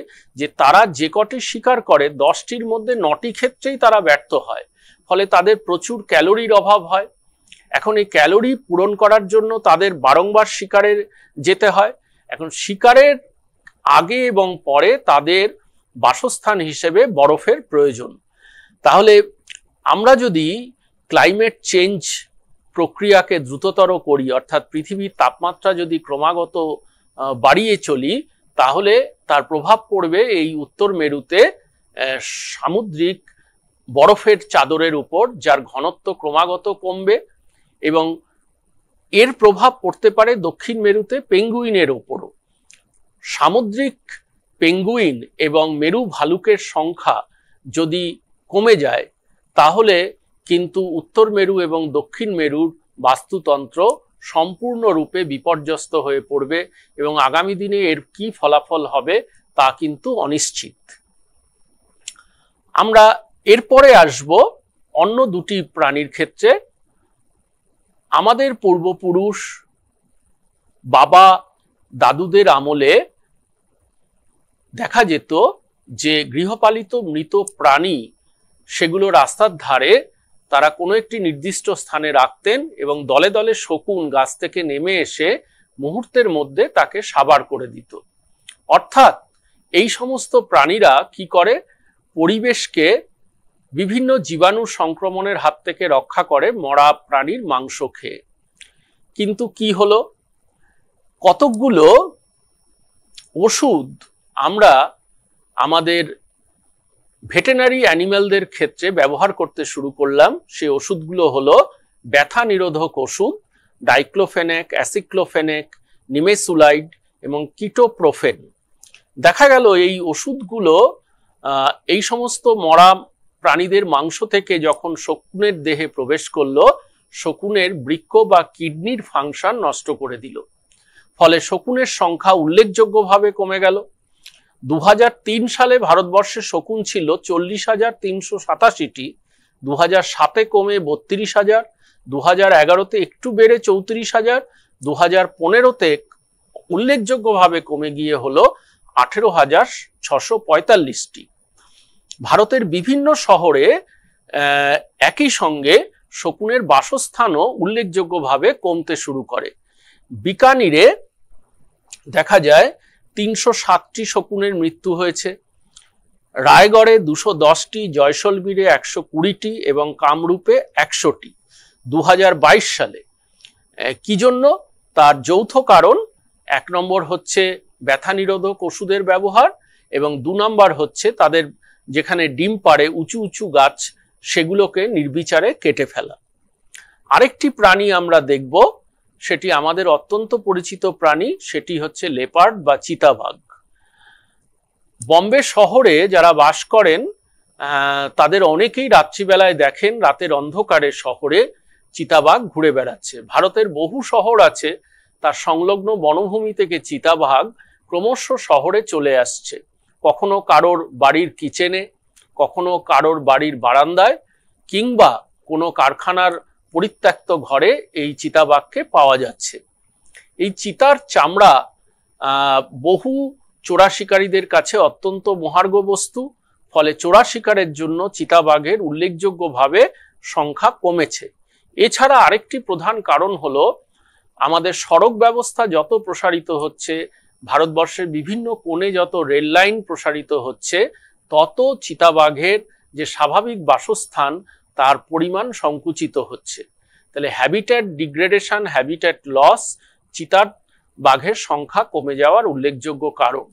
যে তারা যে কটি শিকার করে দশটির মধ্যে নটি ক্ষেত্রেই তারা ব্যর্থ হয় ফলে তাদের প্রচুর ক্যালোরির অভাব হয় এখন এই ক্যালোরি পূরণ করার জন্য তাদের বারংবার শিকারের যেতে হয় এখন শিকারের আগে এবং পরে তাদের বাসস্থান হিসেবে বরফের প্রয়োজন তাহলে আমরা যদি ক্লাইমেট চেঞ্জ প্রক্রিয়াকে দ্রুততর করি অর্থাৎ পৃথিবীর তাপমাত্রা যদি ক্রমাগত বাড়িয়ে চলি তাহলে তার প্রভাব পড়বে এই উত্তর মেরুতে সামুদ্রিক বরফের চাদরের উপর যার ঘনত্ব ক্রমাগত কমবে এবং এর প্রভাব পড়তে পারে দক্ষিণ মেরুতে পেঙ্গুইনের ওপরও সামুদ্রিক পেঙ্গুইন এবং মেরু ভালুকের সংখ্যা যদি কমে যায় তাহলে কিন্তু উত্তর মেরু এবং দক্ষিণ মেরুর বাস্তুতন্ত্র সম্পূর্ণরূপে বিপর্যস্ত হয়ে পড়বে এবং আগামী দিনে এর কি ফলাফল হবে তা কিন্তু অনিশ্চিত আমরা এরপরে আসব অন্য দুটি প্রাণীর ক্ষেত্রে আমাদের পূর্বপুরুষ বাবা দাদুদের আমলে দেখা যেত যে গৃহপালিত মৃত প্রাণী সেগুলো রাস্তার ধারে তারা কোনো একটি নির্দিষ্ট স্থানে রাখতেন এবং দলে দলে শকুন গাছ থেকে নেমে এসে মুহূর্তের মধ্যে তাকে সাবার করে দিত অর্থাৎ এই সমস্ত প্রাণীরা কি করে পরিবেশকে বিভিন্ন জীবাণু সংক্রমণের হাত থেকে রক্ষা করে মরা প্রাণীর মাংস খেয়ে কিন্তু কি হলো কতকগুলো ওষুধ আমরা আমাদের ভেটেনারি অ্যানিম্যালদের ক্ষেত্রে ব্যবহার করতে শুরু করলাম সেই ওষুধগুলো হলো ব্যথা নিরোধক ওষুধ ডাইক্লোফেনেক অ্যাসিক্লোফেনেক নিমেসুলাইড এবং কিটোপ্রোফেন দেখা গেল এই ওষুধগুলো এই সমস্ত মরা প্রাণীদের মাংস থেকে যখন শকুনের দেহে প্রবেশ করলো শকুনের বৃক্ষ বা কিডনির ফাংশন নষ্ট করে দিল ফলে শকুনের সংখ্যা উল্লেখযোগ্যভাবে কমে গেল দু সালে ভারতবর্ষে শকুন ছিল চল্লিশ হাজার তিনশো সাতাশিটি দু সাতে কমে বত্রিশ হাজার দু হাজার এগারোতে একটু বেড়ে চৌত্রিশ হাজার দু হাজার পনেরোতে উল্লেখযোগ্যভাবে কমে গিয়ে হলো আঠেরো হাজার ছশো পঁয়তাল্লিশটি ভারতের বিভিন্ন শহরে একই সঙ্গে শকুনের বাসস্থানও উল্লেখযোগ্যভাবে কমতে শুরু করে বিকানিরে দেখা যায় তিনশো সাতটি শকুনের মৃত্যু হয়েছে রায়গড়ে দুশো দশটি জয়সলমীরে একশো কুড়িটি এবং কামরূপে একশোটি দু সালে কি জন্য তার যৌথ কারণ এক নম্বর হচ্ছে ব্যথা নিরোধক ওষুধের ব্যবহার এবং দু নম্বর হচ্ছে তাদের যেখানে ডিম পাড়ে উঁচু উঁচু গাছ সেগুলোকে নির্বিচারে কেটে ফেলা আরেকটি প্রাণী আমরা দেখব সেটি আমাদের অত্যন্ত পরিচিত প্রাণী সেটি হচ্ছে লেপার্ড বা চিতাবাঘ বম্বে শহরে যারা বাস করেন তাদের অনেকেই রাত্রিবেলায় দেখেন রাতের অন্ধকারে শহরে চিতাবাঘ ঘুরে বেড়াচ্ছে ভারতের বহু শহর আছে তার সংলগ্ন বনভূমি থেকে চিতাবাঘ ক্রমশ শহরে চলে আসছে কখনো কারোর বাড়ির কিচেনে কখনো কারোর বাড়ির বারান্দায় কিংবা কোনো কারখানার পরিত্যক্ত ঘরে এই চিতাবাঘকে পাওয়া যাচ্ছে এই চিতার চামড়া বহু চোরা শিকারীদের কাছে অত্যন্ত মহার্ঘ বস্তু ফলে চোরা শিকারের জন্য চিতাবাঘের উল্লেখযোগ্যভাবে সংখ্যা কমেছে এছাড়া আরেকটি প্রধান কারণ হলো আমাদের সড়ক ব্যবস্থা যত প্রসারিত হচ্ছে ভারতবর্ষের বিভিন্ন কোণে যত রেল লাইন প্রসারিত হচ্ছে তত চিতাবাঘের যে স্বাভাবিক বাসস্থান তার পরিমাণ সংকুচিত হচ্ছে তাহলে হ্যাবিট্যাট ডিগ্রেডেশন হ্যাবিট্যাট লস চিতার বাঘের সংখ্যা কমে যাওয়ার উল্লেখযোগ্য কারণ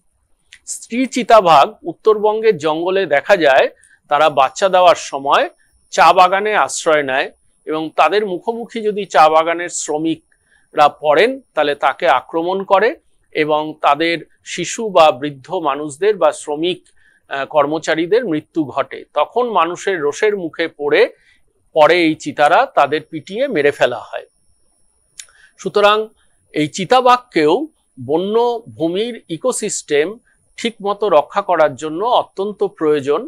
স্ত্রী চিতাবাঘ উত্তরবঙ্গের জঙ্গলে দেখা যায় তারা বাচ্চা দেওয়ার সময় চা বাগানে আশ্রয় নেয় এবং তাদের মুখোমুখি যদি চা বাগানের শ্রমিকরা পড়েন তাহলে তাকে আক্রমণ করে এবং তাদের শিশু বা বৃদ্ধ মানুষদের বা শ্রমিক কর্মচারীদের মৃত্যু ঘটে তখন মানুষের রোষের মুখে পড়ে পরে এই চিতারা তাদের পিটিয়ে মেরে ফেলা হয় সুতরাং এই চিতাবাঘকেও বন্য ভূমির ইকোসিস্টেম ঠিকমতো রক্ষা করার জন্য অত্যন্ত প্রয়োজন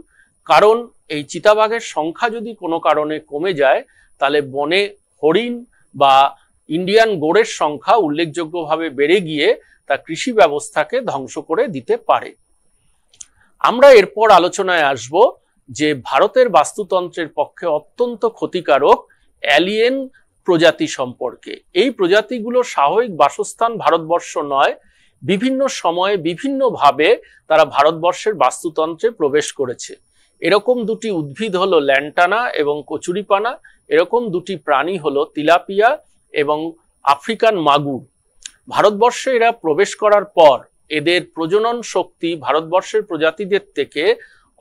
কারণ এই চিতাবাঘের সংখ্যা যদি কোনো কারণে কমে যায় তাহলে বনে হরিণ বা ইন্ডিয়ান গোড়ের সংখ্যা উল্লেখযোগ্যভাবে বেড়ে গিয়ে তা কৃষি ব্যবস্থাকে ধ্বংস করে দিতে পারে আমরা এরপর আলোচনায় আসব যে ভারতের বাস্তুতন্ত্রের পক্ষে অত্যন্ত ক্ষতিকারক অ্যালিয়েন প্রজাতি সম্পর্কে এই প্রজাতিগুলো স্বাভাবিক বাসস্থান ভারতবর্ষ নয় বিভিন্ন সময়ে বিভিন্নভাবে তারা ভারতবর্ষের বাস্তুতন্ত্রে প্রবেশ করেছে এরকম দুটি উদ্ভিদ হলো ল্যান্টানা এবং কচুরিপানা এরকম দুটি প্রাণী হলো তিলাপিয়া এবং আফ্রিকান মাগুর ভারতবর্ষে এরা প্রবেশ করার পর এদের প্রজনন শক্তি ভারতবর্ষের প্রজাতিদের থেকে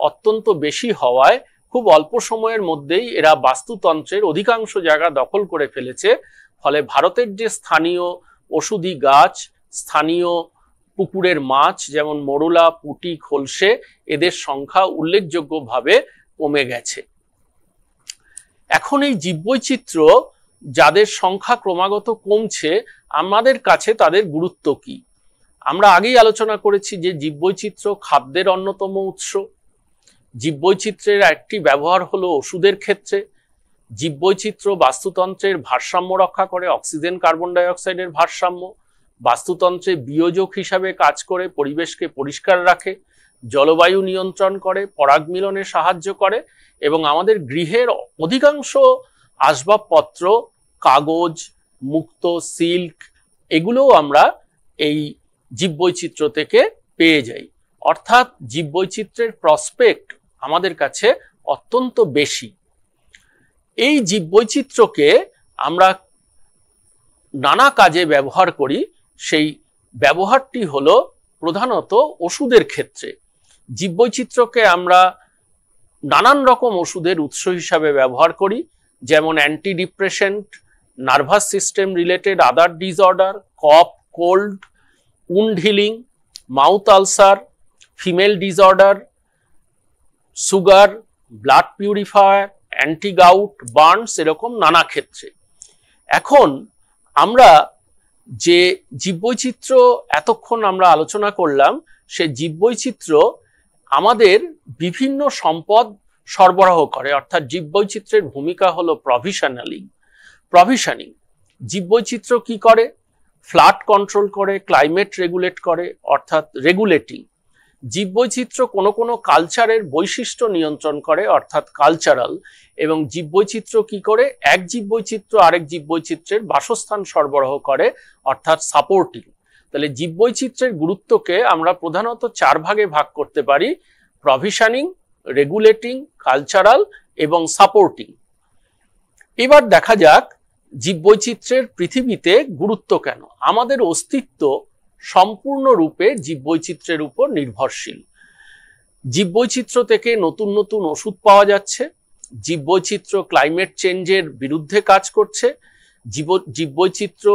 অত্যন্ত বেশি হওয়ায় খুব অল্প সময়ের মধ্যেই এরা বাস্তুতন্ত্রের অধিকাংশ জায়গা দখল করে ফেলেছে ফলে ভারতের যে স্থানীয় ওষুধি গাছ স্থানীয় পুকুরের মাছ যেমন মরুলা পুটি খোলসে এদের সংখ্যা উল্লেখযোগ্যভাবে কমে গেছে এখন এই জীববৈচিত্র যাদের সংখ্যা ক্রমাগত কমছে আমাদের কাছে তাদের গুরুত্ব কী আমরা আগেই আলোচনা করেছি যে জীববৈচিত্র্য খাদ্যের অন্যতম উৎস জীববৈচিত্র্যের একটি ব্যবহার হলো ওষুধের ক্ষেত্রে জীববৈচিত্র্য বাস্তুতন্ত্রের ভারসাম্য রক্ষা করে অক্সিজেন কার্বন ডাইঅক্সাইডের ভারসাম্য বাস্তুতন্ত্রে বিয়োজক হিসাবে কাজ করে পরিবেশকে পরিষ্কার রাখে জলবায়ু নিয়ন্ত্রণ করে পরাগ মিলনে সাহায্য করে এবং আমাদের গৃহের অধিকাংশ আসবাবপত্র কাগজ মুক্ত সিল্ক এগুলোও আমরা এই জীববৈচিত্র্য থেকে পেয়ে যাই অর্থাৎ জীববৈচিত্র্যের প্রসপেক্ট আমাদের কাছে অত্যন্ত বেশি এই জীববৈচিত্র্যকে আমরা নানা কাজে ব্যবহার করি সেই ব্যবহারটি হলো প্রধানত ওষুধের ক্ষেত্রে জীববৈচিত্র্যকে আমরা নানান রকম ওষুধের উৎস হিসাবে ব্যবহার করি যেমন antidepressant nervous system related other disorder cough cold wound mouth ulcer female disorder sugar blood purifier antigout burns এরকম নানা ক্ষেত্রে এখন আমরা যে জীববৈচিত্র্য এতক্ষণ আমরা আলোচনা করলাম সে জীববৈচিত্র আমাদের বিভিন্ন সম্পদ সরবরাহ করে অর্থাৎ জীববৈচিত্র্যের ভূমিকা হলো প্রভিশনালিং প্রভিশনিং জীববৈচিত্র্য কি করে ফ্লাড কন্ট্রোল করে ক্লাইমেট রেগুলেট করে অর্থাৎ রেগুলেটিং জীববৈচিত্র্য কোনো কোনো কালচারের বৈশিষ্ট্য নিয়ন্ত্রণ করে অর্থাৎ কালচারাল এবং জীববৈচিত্র্য কি করে এক জীববৈচিত্র্য আরেক জীববৈচিত্র্যের বাসস্থান সরবরাহ করে অর্থাৎ সাপোর্টিং তাহলে জীববৈচিত্র্যের গুরুত্বকে আমরা প্রধানত চার ভাগে ভাগ করতে পারি প্রভিশনিং রেগুলেটিং কালচারাল এবং সাপোর্টিং এবার দেখা যাক জীববৈচিত্র্যের পৃথিবীতে গুরুত্ব কেন আমাদের অস্তিত্ব সম্পূর্ণরূপে জীববৈচিত্র্যের উপর নির্ভরশীল জীববৈচিত্র্য থেকে নতুন নতুন ওষুধ পাওয়া যাচ্ছে জীববৈচিত্র্য ক্লাইমেট চেঞ্জের বিরুদ্ধে কাজ করছে জীব জীববৈচিত্র্য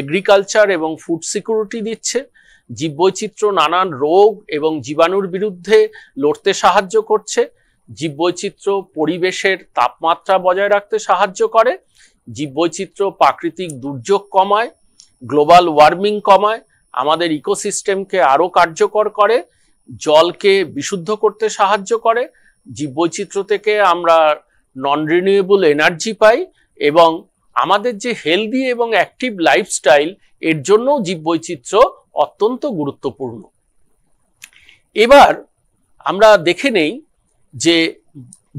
এগ্রিকালচার এবং ফুড সিকিউরিটি দিচ্ছে জীববৈচিত্র্য নানান রোগ এবং জীবাণুর বিরুদ্ধে লড়তে সাহায্য করছে জীববৈচিত্র্য পরিবেশের তাপমাত্রা বজায় রাখতে সাহায্য করে জীববৈচিত্র্য প্রাকৃতিক দুর্যোগ কমায় গ্লোবাল ওয়ার্মিং কমায় আমাদের ইকোসিস্টেমকে আরও কার্যকর করে জলকে বিশুদ্ধ করতে সাহায্য করে জীববৈচিত্র্য থেকে আমরা নন রিনিউয়েবল এনার্জি পাই এবং আমাদের যে হেলদি এবং অ্যাক্টিভ লাইফস্টাইল এর জন্যও জীববৈচিত্র্য অত্যন্ত গুরুত্বপূর্ণ এবার আমরা দেখে নেই যে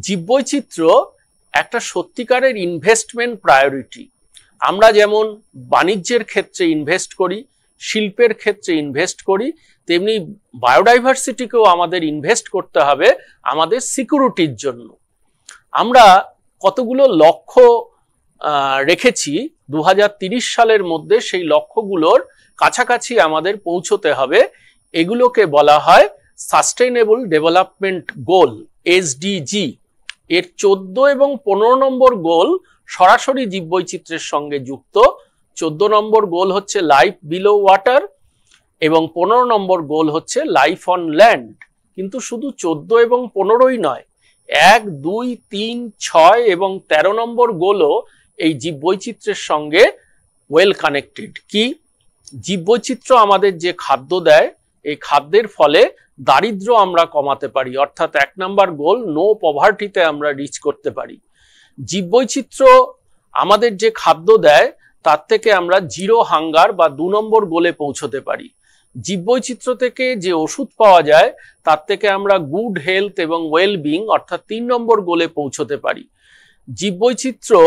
জীববৈচিত্র্য একটা সত্যিকারের ইনভেস্টমেন্ট প্রায়োরিটি আমরা যেমন বাণিজ্যের ক্ষেত্রে ইনভেস্ট করি শিল্পের ক্ষেত্রে ইনভেস্ট করি তেমনি বায়োডাইভার্সিটিকেও আমাদের ইনভেস্ট করতে হবে আমাদের সিকিউরিটির জন্য আমরা কতগুলো লক্ষ্য রেখেছি দু সালের মধ্যে সেই লক্ষ্যগুলোর কাছাকাছি আমাদের পৌঁছতে হবে এগুলোকে বলা হয় সাস্টেনেবল ডেভেলপমেন্ট গোল এসডিজি এর চোদ্দ এবং পনেরো নম্বর গোল সরাসরি জীববৈচিত্র্যের সঙ্গে যুক্ত চোদ্দ নম্বর গোল হচ্ছে লাইফ বিলো ওয়াটার এবং পনেরো নম্বর গোল হচ্ছে লাইফ অন ল্যান্ড কিন্তু শুধু চোদ্দ এবং পনেরোই নয় এক দুই তিন ছয় এবং ১৩ নম্বর গোলও এই জীববৈচিত্র্যের সঙ্গে ওয়েল কানেক্টেড কি জীববৈচিত্র্য আমাদের যে খাদ্য দেয় এই খাদ্যের ফলে দারিদ্র আমরা কমাতে পারি অর্থাৎ এক নাম্বার গোল নো পভার্টিতে আমরা রিচ করতে পারি জীববৈচিত্র্য আমাদের যে খাদ্য দেয় তার থেকে আমরা জিরো হাঙ্গার বা দু নম্বর গোলে পৌঁছতে পারি জীববৈচিত্র্য থেকে যে ওষুধ পাওয়া যায় তার থেকে আমরা গুড হেলথ এবং ওয়েলবিং অর্থাৎ তিন নম্বর গোলে পৌঁছতে পারি জীববৈচিত্র্য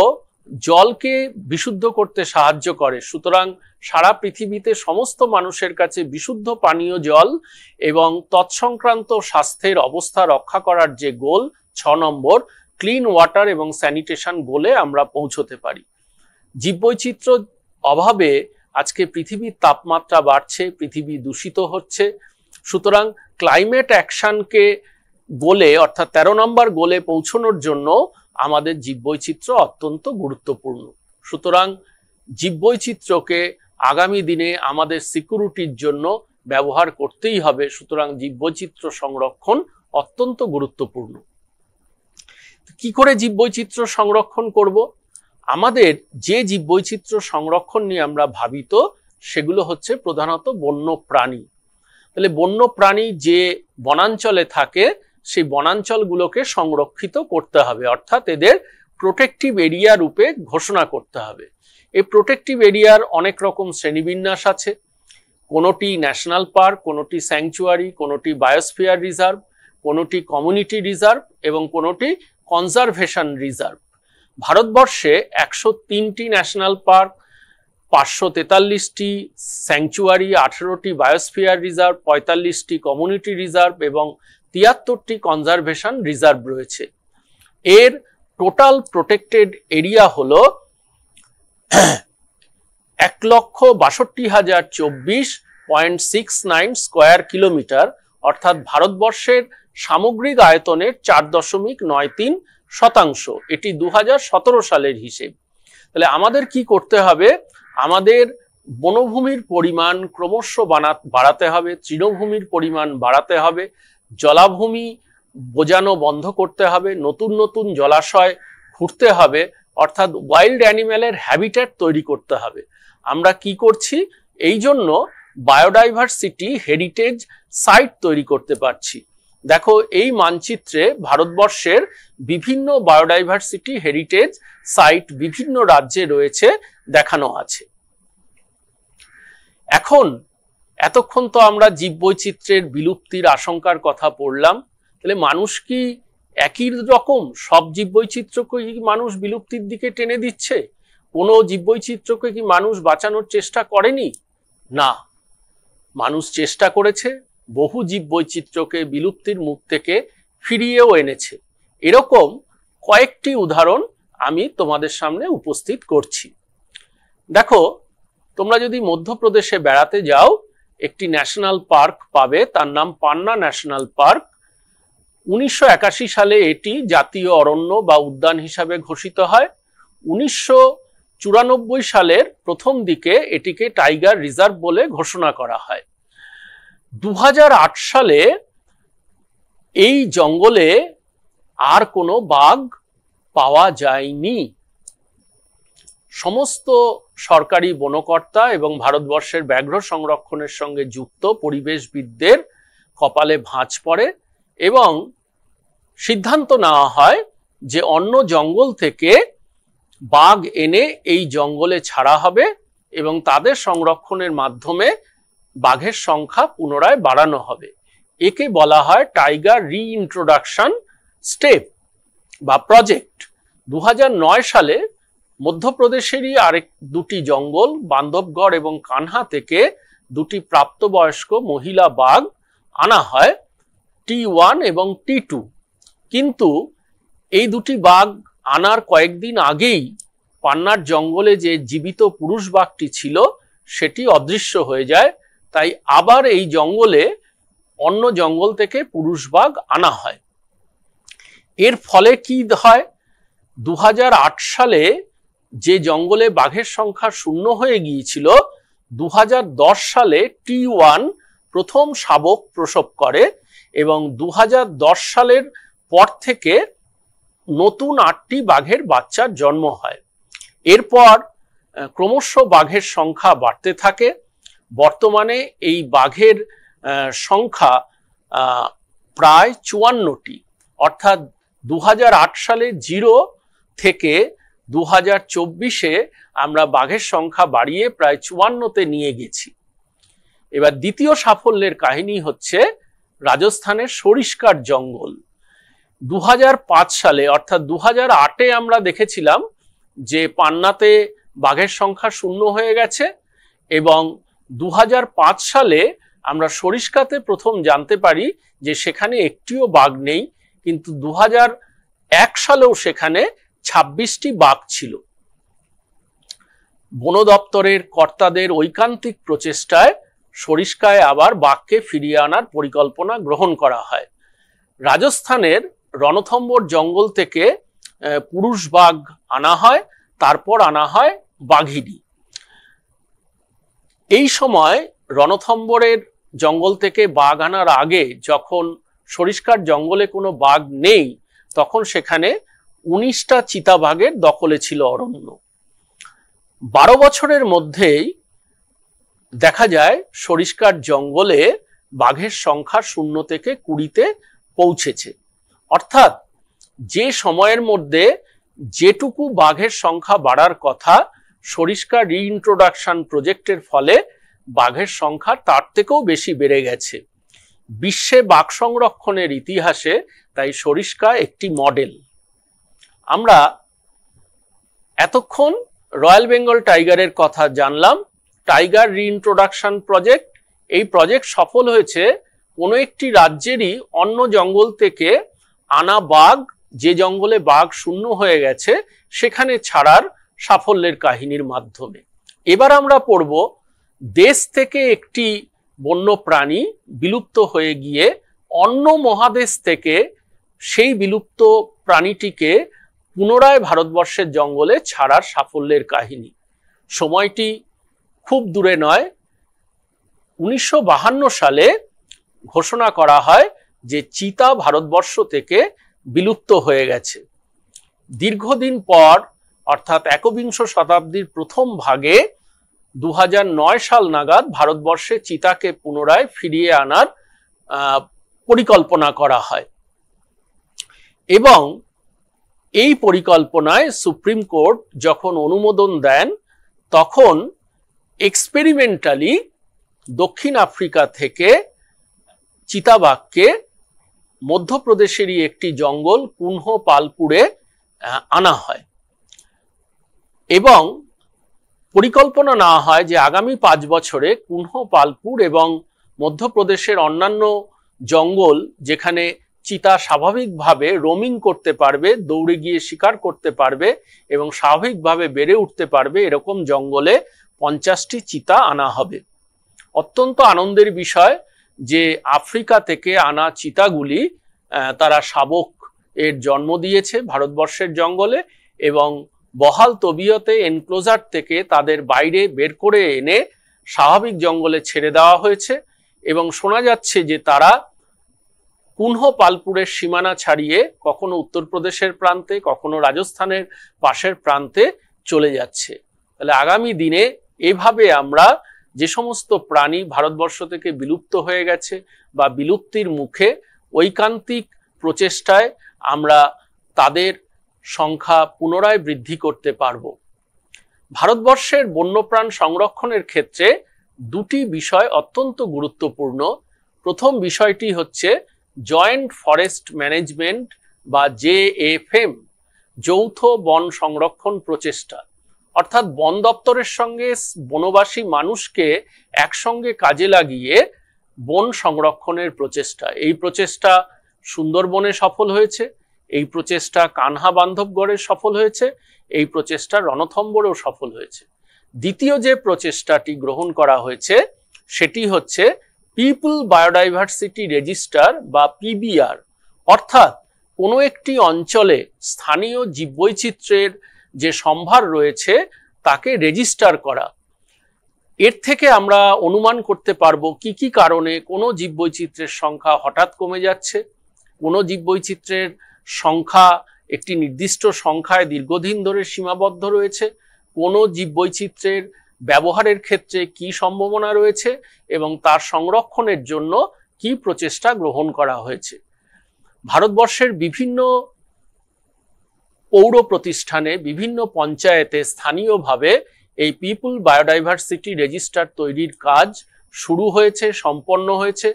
জলকে বিশুদ্ধ করতে সাহায্য করে সুতরাং সারা পৃথিবীতে সমস্ত মানুষের কাছে বিশুদ্ধ পানীয় জল এবং তৎসংক্রান্ত স্বাস্থ্যের অবস্থা রক্ষা করার যে গোল ছ নম্বর ক্লিন ওয়াটার এবং স্যানিটেশন গোলে আমরা পৌঁছতে পারি জীববৈচিত্র্য অভাবে আজকে পৃথিবীর তাপমাত্রা বাড়ছে পৃথিবী দূষিত হচ্ছে সুতরাং ক্লাইমেট অ্যাকশনকে গোলে অর্থাৎ ১৩ নম্বর গোলে পৌঁছানোর জন্য আমাদের জীববৈচিত্র্য অত্যন্ত গুরুত্বপূর্ণ সুতরাং জীববৈচিত্র্যকে আগামী দিনে আমাদের সিকিউরিটির জন্য ব্যবহার করতেই হবে সুতরাং জীববৈচিত্র্য সংরক্ষণ অত্যন্ত গুরুত্বপূর্ণ কি করে জীববৈচিত্র সংরক্ষণ করব আমাদের যে জীববৈচিত্র সংরক্ষণ নিয়ে আমরা ভাবিত সেগুলো হচ্ছে প্রধানত বন্য প্রাণী তাহলে বন্য প্রাণী যে বনাঞ্চলে থাকে সেই বনাঞ্চলগুলোকে সংরক্ষিত করতে হবে অর্থাৎ এদের প্রোটেক্টিভ এরিয়া রূপে ঘোষণা করতে হবে এই প্রোটেক্টিভ এরিয়ার অনেক রকম শ্রেণীবিন্যাস আছে কোনোটি ন্যাশনাল পার্ক কোনোটি স্যাংচুয়ারি কোনোটি বায়োস্ফিয়ার রিজার্ভ কোনোটি কমিউনিটি রিজার্ভ এবং কোনোটি কনজারভেশন রিজার্ভ ভারতবর্ষে একশো তিনটি ন্যাশনাল পার্ক পাঁচশো তেতাল্লিশটি স্যাংচুয়ারি আঠেরোটি বায়োস্ফিয়ার রিজার্ভ পঁয়তাল্লিশটি কমিউনিটি রিজার্ভ এবং তিয়াত্তরটি কনজারভেশন রিজার্ভ রয়েছে এর টোটাল প্রোটেক্টেড এরিয়া হলো <coughs> এক লক্ষ বাষট্টি হাজার চব্বিশ point six nine square kilometre অর্থাৎ ভারতবর্ষের সামগ্রিক আয়তনের চার দশমিক নয় তিন শতাংশ এটি দু সালের হিসেব তাহলে আমাদের কি করতে হবে আমাদের বনভূমির পরিমাণ ক্রমশ বাড়াতে হবে তৃণভূমির পরিমাণ বাড়াতে হবে জলাভূমি বোজানো বন্ধ করতে হবে নতুন নতুন জলাশয় ঘুরতে হবে অর্থাৎ ওয়াইল্ড অ্যানিম্যালের হ্যাবিটেট তৈরি করতে হবে আমরা কি করছি এই জন্য বায়োডাইভার্সিটি হেরিটেজ সাইট তৈরি করতে পারছি দেখো এই মানচিত্রে ভারতবর্ষের বিভিন্ন বায়োডাইভার্সিটি হেরিটেজ সাইট বিভিন্ন রাজ্যে রয়েছে দেখানো আছে এখন এতক্ষণ তো আমরা জীববৈচিত্র্যের বিলুপ্তির আশঙ্কার কথা পড়লাম তাহলে মানুষ কি একই রকম সব জীববৈচিত্র্যকে কি মানুষ বিলুপ্তির দিকে টেনে দিচ্ছে কোনো জীববৈচিত্র্যকে কি মানুষ বাঁচানোর চেষ্টা করেনি না মানুষ চেষ্টা করেছে বহু জীব বৈচিত্র্যকে বিলুপ্তির মুখ থেকে ফিরিয়েও এনেছে এরকম কয়েকটি উদাহরণ আমি তোমাদের সামনে উপস্থিত করছি দেখো তোমরা যদি মধ্যপ্রদেশে বেড়াতে যাও একটি ন্যাশনাল পার্ক পাবে তার নাম পান্না ন্যাশনাল পার্ক উনিশশো সালে এটি জাতীয় অরণ্য বা উদ্যান হিসাবে ঘোষিত হয় উনিশশো চুরানব্বই সালের প্রথম দিকে এটিকে টাইগার রিজার্ভ বলে ঘোষণা করা হয় দু সালে এই জঙ্গলে আর কোনো বাঘ পাওয়া যায়নি সমস্ত সরকারি বনকর্তা এবং ভারতবর্ষের ব্যাঘ্র সংরক্ষণের সঙ্গে যুক্ত পরিবেশবিদদের কপালে ভাঁজ পড়ে এবং সিদ্ধান্ত নেওয়া হয় যে অন্য জঙ্গল থেকে বাঘ এনে এই জঙ্গলে ছাড়া হবে এবং তাদের সংরক্ষণের মাধ্যমে বাঘের সংখ্যা পুনরায় বাড়ানো হবে একে বলা হয় টাইগার রিইন্ট্রোডাকশন স্টেপ বা প্রজেক্ট দু সালে মধ্যপ্রদেশেরই আরেক দুটি জঙ্গল বান্ধবগড় এবং কানহা থেকে দুটি প্রাপ্তবয়স্ক মহিলা বাঘ আনা হয় টি ওয়ান এবং টি টু কিন্তু এই দুটি বাঘ আনার কয়েকদিন আগেই পান্নার জঙ্গলে যে জীবিত পুরুষ বাঘটি ছিল সেটি অদৃশ্য হয়ে যায় তাই আবার এই জঙ্গলে অন্য জঙ্গল থেকে পুরুষ বাঘ আনা হয় এর ফলে কি হয় দু হাজার সালে যে জঙ্গলে বাঘের সংখ্যা শূন্য হয়ে গিয়েছিল দু সালে টি ওয়ান প্রথম শাবক প্রসব করে এবং দু সালের পর থেকে নতুন আটটি বাঘের বাচ্চার জন্ম হয় এরপর ক্রমশ বাঘের সংখ্যা বাড়তে থাকে বর্তমানে এই বাঘের সংখ্যা প্রায় চুয়ান্নটি অর্থাৎ দু সালে জিরো থেকে দু হাজার আমরা বাঘের সংখ্যা বাড়িয়ে প্রায় চুয়ান্নতে নিয়ে গেছি এবার দ্বিতীয় সাফল্যের কাহিনী হচ্ছে রাজস্থানের সরিষ্কার জঙ্গল দু সালে অর্থাৎ দু আটে আমরা দেখেছিলাম যে পান্নাতে বাঘের সংখ্যা শূন্য হয়ে গেছে এবং দু সালে আমরা সরিষ্কাতে প্রথম জানতে পারি যে সেখানে একটিও বাঘ নেই কিন্তু দু এক সালেও সেখানে ২৬টি বাঘ ছিল বন দপ্তরের কর্তাদের ঐকান্তিক প্রচেষ্টায় সরিষ্কায় আবার বাঘকে ফিরিয়ে আনার পরিকল্পনা গ্রহণ করা হয় রাজস্থানের রণথম্বর জঙ্গল থেকে পুরুষ বাঘ আনা হয় তারপর আনা হয় বাঘিনী এই সময় রণথম্বরের জঙ্গল থেকে বাঘ আনার আগে যখন সরিষ্কার জঙ্গলে কোনো বাঘ নেই তখন সেখানে উনিশটা চিতাবাঘের দখলে ছিল অরণ্য বারো বছরের মধ্যেই দেখা যায় সরিষ্কার জঙ্গলে বাঘের সংখ্যা শূন্য থেকে কুড়িতে পৌঁছেছে অর্থাৎ যে সময়ের মধ্যে যেটুকু বাঘের সংখ্যা বাড়ার কথা সরিষ্কার রিইন্ট্রোডাকশন প্রজেক্টের ফলে বাঘের সংখ্যা তার থেকেও বেশি বেড়ে গেছে বিশ্বে বাঘ সংরক্ষণের ইতিহাসে তাই সরিষ্কা একটি মডেল আমরা এতক্ষণ রয়্যাল বেঙ্গল টাইগারের কথা জানলাম টাইগার রিইন্ট্রোডাকশন প্রজেক্ট এই প্রজেক্ট সফল হয়েছে কোনো একটি রাজ্যেরই অন্য জঙ্গল থেকে আনা বাঘ যে জঙ্গলে বাঘ শূন্য হয়ে গেছে সেখানে ছাড়ার সাফল্যের কাহিনীর মাধ্যমে এবার আমরা পড়ব দেশ থেকে একটি বন্য প্রাণী বিলুপ্ত হয়ে গিয়ে অন্য মহাদেশ থেকে সেই বিলুপ্ত প্রাণীটিকে পুনরায় ভারতবর্ষের জঙ্গলে ছাড়ার সাফল্যের কাহিনী সময়টি খুব দূরে নয় উনিশশো সালে ঘোষণা করা হয় যে চিতা ভারতবর্ষ থেকে বিলুপ্ত হয়ে গেছে দীর্ঘদিন পর অর্থাৎ একবিংশ শতাব্দীর প্রথম ভাগে দু সাল নাগাদ ভারতবর্ষে চিতাকে পুনরায় ফিরিয়ে আনার পরিকল্পনা করা হয় এবং এই পরিকল্পনায় সুপ্রিম কোর্ট যখন অনুমোদন দেন তখন এক্সপেরিমেন্টালি দক্ষিণ আফ্রিকা থেকে চিতাবাঘকে মধ্যপ্রদেশেরই একটি জঙ্গল কুনহ পালপুরে আনা হয় এবং পরিকল্পনা নেওয়া হয় যে আগামী পাঁচ বছরে কুনহ পালপুর এবং মধ্যপ্রদেশের অন্যান্য জঙ্গল যেখানে চিতা স্বাভাবিকভাবে রোমিং করতে পারবে দৌড়ে গিয়ে শিকার করতে পারবে এবং স্বাভাবিকভাবে বেড়ে উঠতে পারবে এরকম জঙ্গলে পঞ্চাশটি চিতা আনা হবে অত্যন্ত আনন্দের বিষয় যে আফ্রিকা থেকে আনা চিতাগুলি তারা শাবক এর জন্ম দিয়েছে ভারতবর্ষের জঙ্গলে এবং বহাল তবিয়তে এনক্লোজার থেকে তাদের বাইরে বের করে এনে স্বাভাবিক জঙ্গলে ছেড়ে দেওয়া হয়েছে এবং শোনা যাচ্ছে যে তারা কুনহ পালপুরের সীমানা ছাড়িয়ে কখনো উত্তরপ্রদেশের প্রান্তে কখনো রাজস্থানের পাশের প্রান্তে চলে যাচ্ছে তাহলে আগামী দিনে এভাবে আমরা যে সমস্ত প্রাণী ভারতবর্ষ থেকে বিলুপ্ত হয়ে গেছে বা বিলুপ্তির মুখে ঐকান্তিক প্রচেষ্টায় আমরা তাদের সংখ্যা পুনরায় বৃদ্ধি করতে পারব ভারতবর্ষের বন্যপ্রাণ সংরক্ষণের ক্ষেত্রে দুটি বিষয় অত্যন্ত গুরুত্বপূর্ণ প্রথম বিষয়টি হচ্ছে জয়েন্ট ফরেস্ট ম্যানেজমেন্ট বা জে এফ এম যৌথ বন সংরক্ষণ প্রচেষ্টা অর্থাৎ বন দপ্তরের সঙ্গে বনবাসী মানুষকে একসঙ্গে কাজে লাগিয়ে বন সংরক্ষণের প্রচেষ্টা এই প্রচেষ্টা সুন্দরবনে সফল হয়েছে এই প্রচেষ্টা কানহা বান্ধবগড়ে সফল হয়েছে এই প্রচেষ্টা রণথম্বরেও সফল হয়েছে দ্বিতীয় যে প্রচেষ্টাটি গ্রহণ করা হয়েছে সেটি হচ্ছে পিপল বায়োডাইভার্সিটি রেজিস্টার বা পিবিআর অর্থাৎ কোনো একটি অঞ্চলে স্থানীয় জীববৈচিত্র্যের যে সম্ভার রয়েছে তাকে রেজিস্টার করা এর থেকে আমরা অনুমান করতে পারবো কি কি কারণে কোনো জীববৈচিত্র্যের সংখ্যা হঠাৎ কমে যাচ্ছে কোনো জীববৈচিত্র্যের সংখ্যা একটি নির্দিষ্ট সংখ্যায় দীর্ঘদিন ধরে সীমাবদ্ধ রয়েছে কোনো জীববৈচিত্র্যের ব্যবহারের ক্ষেত্রে কি সম্ভাবনা রয়েছে এবং তার সংরক্ষণের জন্য কি প্রচেষ্টা গ্রহণ করা হয়েছে ভারতবর্ষের বিভিন্ন পৌর প্রতিষ্ঠানে বিভিন্ন পঞ্চায়েতে স্থানীয়ভাবে এই পিপুল বায়োডাইভার্সিটি রেজিস্টার তৈরির কাজ শুরু হয়েছে সম্পন্ন হয়েছে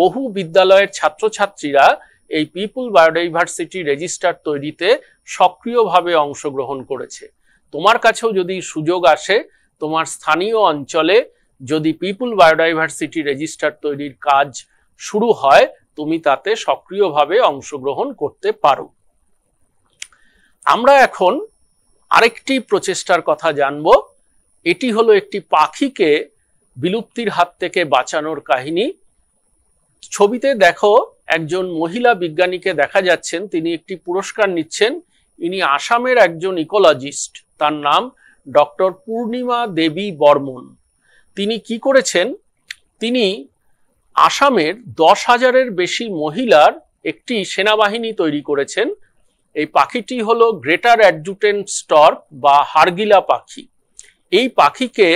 বহু বিদ্যালয়ের ছাত্রছাত্রীরা এই পিপুল বায়োডাইভার্সিটি রেজিস্টার তৈরিতে সক্রিয়ভাবে অংশগ্রহণ করেছে তোমার কাছেও যদি সুযোগ আসে তোমার স্থানীয় অঞ্চলে যদি পিপুল বায়োডাইভার্সিটি রেজিস্টার তৈরির কাজ শুরু হয় তুমি তাতে সক্রিয়ভাবে অংশগ্রহণ করতে পারো আমরা এখন আরেকটি প্রচেষ্টার কথা জানব এটি হলো একটি পাখিকে বিলুপ্তির হাত থেকে বাঁচানোর কাহিনী ছবিতে দেখো একজন মহিলা বিজ্ঞানীকে দেখা যাচ্ছেন তিনি একটি পুরস্কার নিচ্ছেন ইনি আসামের একজন ইকোলজিস্ট তার নাম ডক্টর পূর্ণিমা দেবী বর্মন তিনি কি করেছেন তিনি আসামের দশ হাজারের বেশি মহিলার একটি সেনাবাহিনী তৈরি করেছেন এই পাখিটি হলো গ্রেটার অ্যাডজুটেন্ট স্টর্ক বা হারগিলা পাখি এই পাখিকে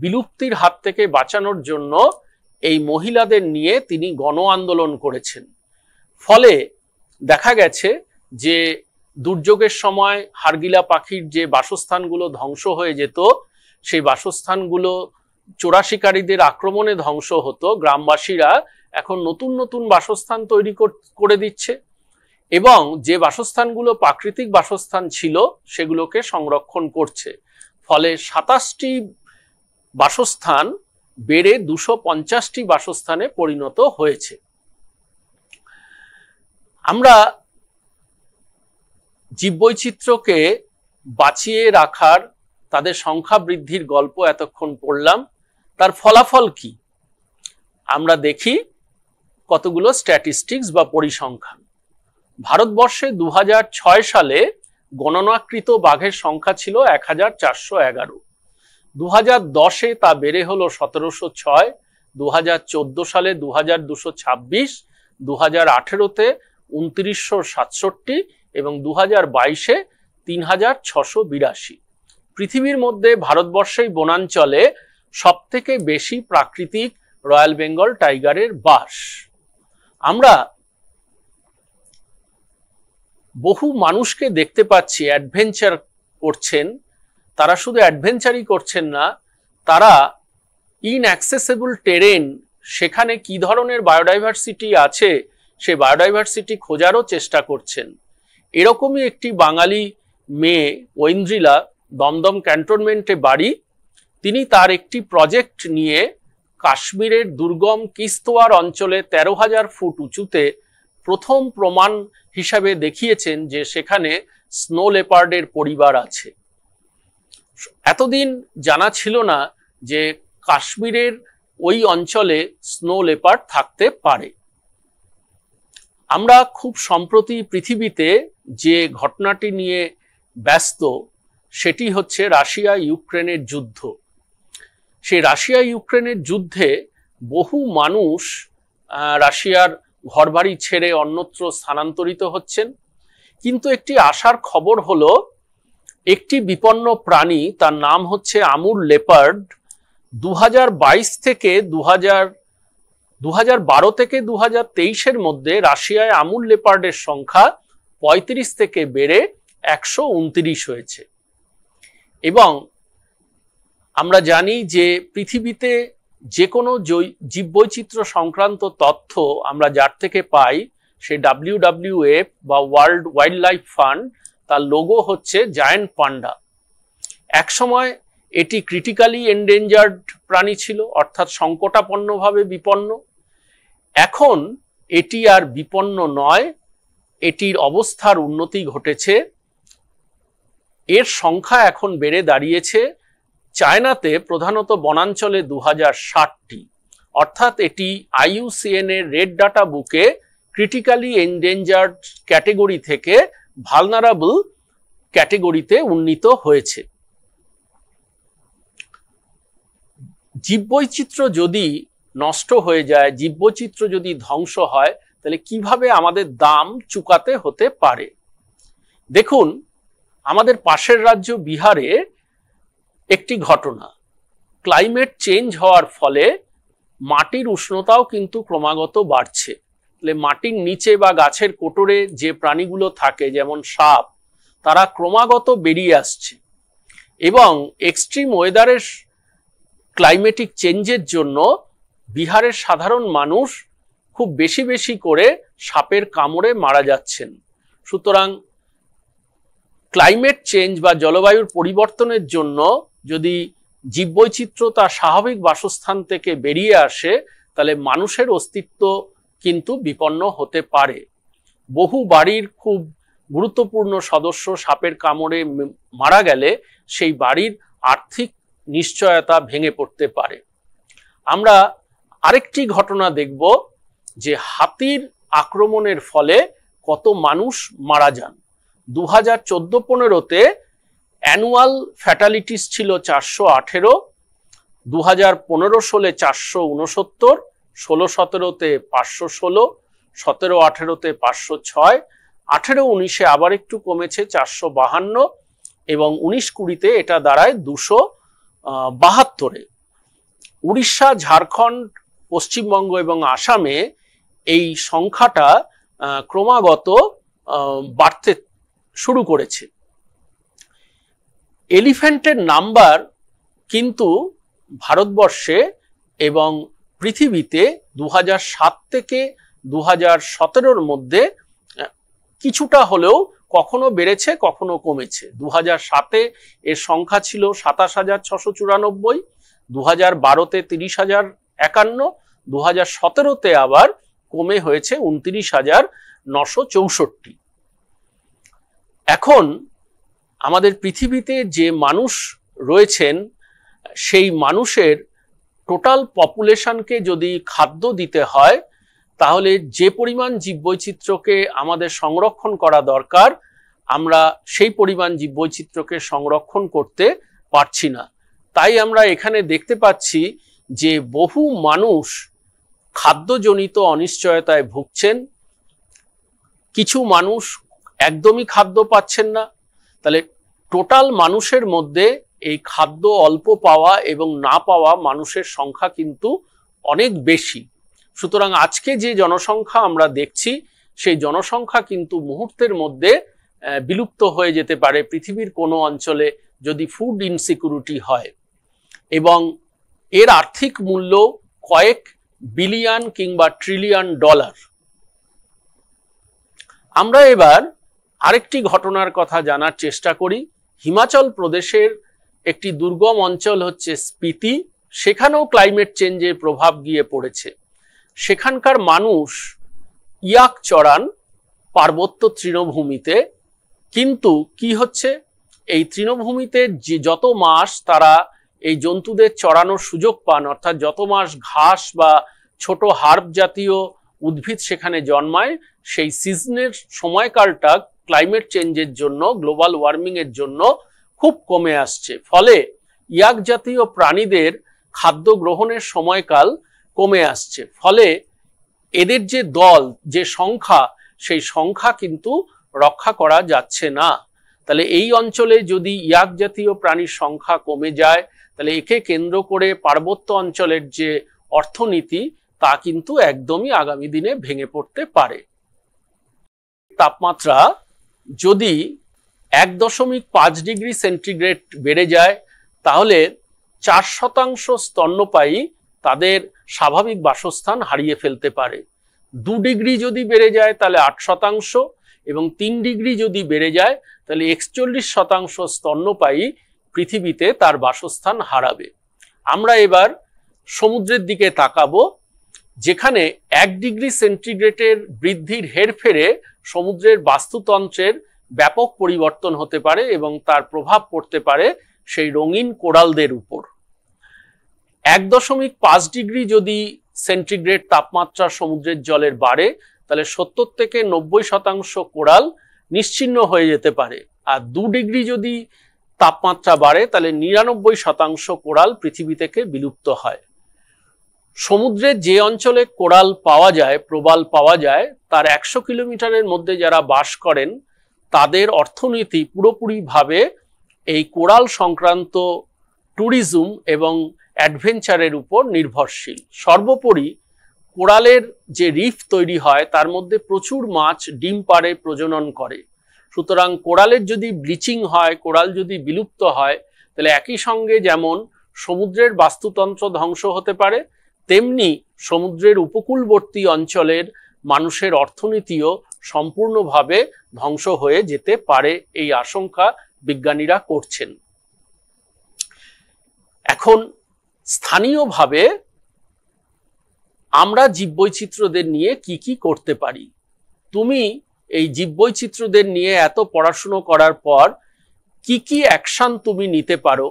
বিলুপ্তির হাত থেকে বাঁচানোর জন্য এই মহিলাদের নিয়ে তিনি গণ আন্দোলন করেছেন ফলে দেখা গেছে যে দুর্যোগের সময় হারগিলা পাখির যে বাসস্থানগুলো ধ্বংস হয়ে যেত সেই বাসস্থানগুলো চোরা শিকারীদের আক্রমণে ধ্বংস হতো গ্রামবাসীরা এখন নতুন নতুন বাসস্থান তৈরি করে দিচ্ছে এবং যে বাসস্থানগুলো প্রাকৃতিক বাসস্থান ছিল সেগুলোকে সংরক্ষণ করছে ফলে সাতাশটি বাসস্থান বেড়ে দুশো পঞ্চাশটি বাসস্থানে পরিণত হয়েছে আমরা জীববৈচিত্র্যকে বাঁচিয়ে রাখার তাদের সংখ্যা বৃদ্ধির গল্প এতক্ষণ পড়লাম তার ফলাফল কি আমরা দেখি কতগুলো স্ট্যাটিস্টিক্স বা পরিসংখ্যান ভারতবর্ষে দু সালে গণনাকৃত বাঘের সংখ্যা ছিল এক হাজার চারশো এগারো দু দশে তা বেড়ে হল সতেরোশো ছয় দু সালে দু হাজার দুশো ছাব্বিশ দু হাজার আঠেরোতে উনত্রিশশো সাতষট্টি এবং দু হাজার বাইশে তিন হাজার ছশো বিরাশি পৃথিবীর মধ্যে ভারতবর্ষেই বনাঞ্চলে সবথেকে বেশি প্রাকৃতিক রয়্যাল বেঙ্গল টাইগারের বাস আমরা বহু মানুষকে দেখতে পাচ্ছি অ্যাডভেঞ্চার করছেন তারা শুধু অ্যাডভেঞ্চারই করছেন না তারা ইনঅ্যাক্সেসেবল টেরেন সেখানে কি ধরনের বায়োডাইভার্সিটি আছে সে বায়োডাইভার্সিটি খোঁজারও চেষ্টা করছেন এরকমই একটি বাঙালি মেয়ে ঐন্দ্রিলা দমদম ক্যান্টনমেন্টে বাড়ি তিনি তার একটি প্রজেক্ট নিয়ে কাশ্মীরের দুর্গম কিস্তোয়ার অঞ্চলে তেরো হাজার ফুট উঁচুতে প্রথম প্রমাণ হিসাবে দেখিয়েছেন যে সেখানে স্নো লেপার্ডের পরিবার আছে এতদিন জানা ছিল না যে কাশ্মীরের ওই অঞ্চলে স্নো লেপার্ড থাকতে পারে আমরা খুব সম্প্রতি পৃথিবীতে যে ঘটনাটি নিয়ে ব্যস্ত সেটি হচ্ছে রাশিয়া ইউক্রেনের যুদ্ধ সেই রাশিয়া ইউক্রেনের যুদ্ধে বহু মানুষ রাশিয়ার ঘরবাড়ি ছেড়ে অন্যত্র স্থানান্তরিত হচ্ছেন কিন্তু একটি আশার খবর হলো একটি বিপন্ন প্রাণী তার নাম হচ্ছে আমুর লেপার্ড দু থেকে দু হাজার থেকে দু হাজার মধ্যে রাশিয়ায় আমুল লেপার্ডের সংখ্যা ৩৫ থেকে বেড়ে একশো হয়েছে এবং আমরা জানি যে পৃথিবীতে যে কোনো জীববৈচিত্র্য সংক্রান্ত তথ্য আমরা যার থেকে পাই সে ডাব্লিউ ডাব্লিউ এফ বা ওয়ার্ল্ড ওয়াইল্ড লাইফ ফান্ড তার লোগো হচ্ছে জায়েন্ট পান্ডা একসময় এটি ক্রিটিক্যালি এন্ডেঞ্জার্ড প্রাণী ছিল অর্থাৎ সংকটাপন্নভাবে বিপন্ন এখন এটি আর বিপন্ন নয় এটির অবস্থার উন্নতি ঘটেছে এর সংখ্যা এখন বেড়ে দাঁড়িয়েছে চায়নাতে প্রধানত বনাঞ্চলে দু ষাটটি অর্থাৎ এটি আইউসিএন এর রেড ডাটা বুকে ক্রিটিক্যালি এন্ডেঞ্জার্ড ক্যাটেগরি থেকে ভালনারাবল ক্যাটেগরিতে উন্নীত হয়েছে জীববৈচিত্র্য যদি নষ্ট হয়ে যায় জীববৈচিত্র্য যদি ধ্বংস হয় তাহলে কিভাবে আমাদের দাম চুকাতে হতে পারে দেখুন আমাদের পাশের রাজ্য বিহারে একটি ঘটনা ক্লাইমেট চেঞ্জ হওয়ার ফলে মাটির উষ্ণতাও কিন্তু ক্রমাগত বাড়ছে তাহলে মাটির নিচে বা গাছের কোটরে যে প্রাণীগুলো থাকে যেমন সাপ তারা ক্রমাগত বেরিয়ে আসছে এবং এক্সট্রিম ওয়েদারের ক্লাইমেটিক চেঞ্জের জন্য বিহারের সাধারণ মানুষ খুব বেশি বেশি করে সাপের কামড়ে মারা যাচ্ছেন সুতরাং ক্লাইমেট চেঞ্জ বা জলবায়ুর পরিবর্তনের জন্য যদি জীববৈচিত্র্য তার স্বাভাবিক বাসস্থান থেকে বেরিয়ে আসে তাহলে মানুষের অস্তিত্ব কিন্তু বিপন্ন হতে পারে বহু বাড়ির খুব গুরুত্বপূর্ণ সদস্য সাপের কামড়ে মারা গেলে সেই বাড়ির আর্থিক নিশ্চয়তা ভেঙে পড়তে পারে আমরা আরেকটি ঘটনা দেখব যে হাতির আক্রমণের ফলে কত মানুষ মারা যান দু হাজার চোদ্দ পনেরোতে অ্যানুয়াল ফ্যাটালিটিস ছিল চারশো আঠেরো দু হাজার সালে চারশো উনসত্তর ষোলো সতেরোতে পাঁচশো ষোলো সতেরো আঠেরোতে পাঁচশো ছয় আঠেরো উনিশে আবার একটু কমেছে চারশো বাহান্ন এবং উনিশ কুড়িতে এটা দাঁড়ায় দুশো বাহাত্তরে উড়িষ্যা ঝাড়খণ্ড পশ্চিমবঙ্গ এবং আসামে এই সংখ্যাটা ক্রমাগত বাড়তে শুরু করেছে এলিফ্যান্টের নাম্বার কিন্তু ভারতবর্ষে এবং পৃথিবীতে দু সাত থেকে দু হাজার মধ্যে কিছুটা হলেও কখনো বেড়েছে কখনো কমেছে দু সাতে এর সংখ্যা ছিল সাতাশ হাজার ছশো চুরানব্বই দু হাজার বারোতে তিরিশ হাজার একান্ন দু হাজার সতেরোতে আবার কমে হয়েছে উনত্রিশ হাজার নশো চৌষট্টি এখন আমাদের পৃথিবীতে যে মানুষ রয়েছেন সেই মানুষের টোটাল পপুলেশনকে যদি খাদ্য দিতে হয় তাহলে যে পরিমাণ জীববৈচিত্র্যকে আমাদের সংরক্ষণ করা দরকার আমরা সেই পরিমাণ জীববৈচিত্র্যকে সংরক্ষণ করতে পারছি না তাই আমরা এখানে দেখতে পাচ্ছি যে বহু মানুষ খাদ্যজনিত অনিশ্চয়তায় ভুগছেন কিছু মানুষ একদমই খাদ্য পাচ্ছেন না তাহলে টোটাল মানুষের মধ্যে এই খাদ্য অল্প পাওয়া এবং না পাওয়া মানুষের সংখ্যা কিন্তু অনেক বেশি সুতরাং আজকে যে জনসংখ্যা আমরা দেখছি সেই জনসংখ্যা কিন্তু মুহূর্তের মধ্যে বিলুপ্ত হয়ে যেতে পারে পৃথিবীর কোনো অঞ্চলে যদি ফুড ইনসিকিউরিটি হয় এবং এর আর্থিক মূল্য কয়েক বিলিয়ন কিংবা ট্রিলিয়ন ডলার আমরা এবার আরেকটি ঘটনার কথা জানার চেষ্টা করি হিমাচল প্রদেশের একটি দুর্গম অঞ্চল হচ্ছে স্পিতি সেখানেও ক্লাইমেট চেঞ্জের প্রভাব গিয়ে পড়েছে সেখানকার মানুষ ইয়াক চড়ান পার্বত্য তৃণভূমিতে কিন্তু কি হচ্ছে এই তৃণভূমিতে যে যত মাস তারা এই জন্তুদের চড়ানোর সুযোগ পান অর্থাৎ যত মাস ঘাস বা ছোট হার্ব জাতীয় উদ্ভিদ সেখানে জন্মায় সেই সিজনের সময়কালটা ক্লাইমেট চেঞ্জের জন্য গ্লোবাল ওয়ার্মিং এর জন্য খুব কমে আসছে ফলে ইয়াক জাতীয় প্রাণীদের খাদ্য গ্রহণের সময়কাল কমে আসছে ফলে এদের যে দল যে সংখ্যা সেই সংখ্যা কিন্তু রক্ষা করা যাচ্ছে না তাহলে এই অঞ্চলে যদি ইয়াক জাতীয় প্রাণীর সংখ্যা কমে যায় তাহলে একে কেন্দ্র করে পার্বত্য অঞ্চলের যে অর্থনীতি তা কিন্তু একদমই আগামী দিনে ভেঙে পড়তে পারে তাপমাত্রা যদি এক দশমিক পাঁচ ডিগ্রি সেন্টিগ্রেড বেড়ে যায় তাহলে চার শতাংশ স্তন্যপায়ী তাদের স্বাভাবিক বাসস্থান হারিয়ে ফেলতে পারে দু ডিগ্রি যদি বেড়ে যায় তাহলে আট শতাংশ এবং তিন ডিগ্রি যদি বেড়ে যায় তাহলে একচল্লিশ শতাংশ স্তন্যপায়ী পৃথিবীতে তার বাসস্থান হারাবে আমরা এবার সমুদ্রের দিকে তাকাবো যেখানে এক ডিগ্রি সেন্টিগ্রেডের বৃদ্ধির হেরফেরে সমুদ্রের বাস্তুতন্ত্রের ব্যাপক পরিবর্তন হতে পারে এবং তার প্রভাব পড়তে পারে সেই রঙিন কোরালদের উপর এক দশমিক পাঁচ ডিগ্রি যদি সেন্টিগ্রেড তাপমাত্রা সমুদ্রের জলের বাড়ে তাহলে সত্তর থেকে নব্বই শতাংশ কোরাল নিশ্চিন্ন হয়ে যেতে পারে আর দু ডিগ্রি যদি তাপমাত্রা বাড়ে তাহলে নিরানব্বই শতাংশ কোরাল পৃথিবী থেকে বিলুপ্ত হয় সমুদ্রে যে অঞ্চলে কোরাল পাওয়া যায় প্রবাল পাওয়া যায় তার একশো কিলোমিটারের মধ্যে যারা বাস করেন তাদের অর্থনীতি পুরোপুরিভাবে এই কোরাল সংক্রান্ত ট্যুরিজম এবং অ্যাডভেঞ্চারের উপর নির্ভরশীল সর্বোপরি কোরালের যে রিফ তৈরি হয় তার মধ্যে প্রচুর মাছ ডিম পাড়ে প্রজনন করে সুতরাং কোরালের যদি ব্লিচিং হয় কোরাল যদি বিলুপ্ত হয় তাহলে একই সঙ্গে যেমন সমুদ্রের বাস্তুতন্ত্র ধ্বংস হতে পারে তেমনি সমুদ্রের উপকূলবর্তী অঞ্চলের মানুষের অর্থনীতিও সম্পূর্ণভাবে ধ্বংস হয়ে যেতে পারে এই আশঙ্কা বিজ্ঞানীরা করছেন এখন স্থানীয়ভাবে আমরা জীববৈচিত্র্যদের নিয়ে কি কি করতে পারি তুমি এই জীববৈচিত্র্যদের নিয়ে এত পড়াশুনো করার পর কি কি অ্যাকশান তুমি নিতে পারো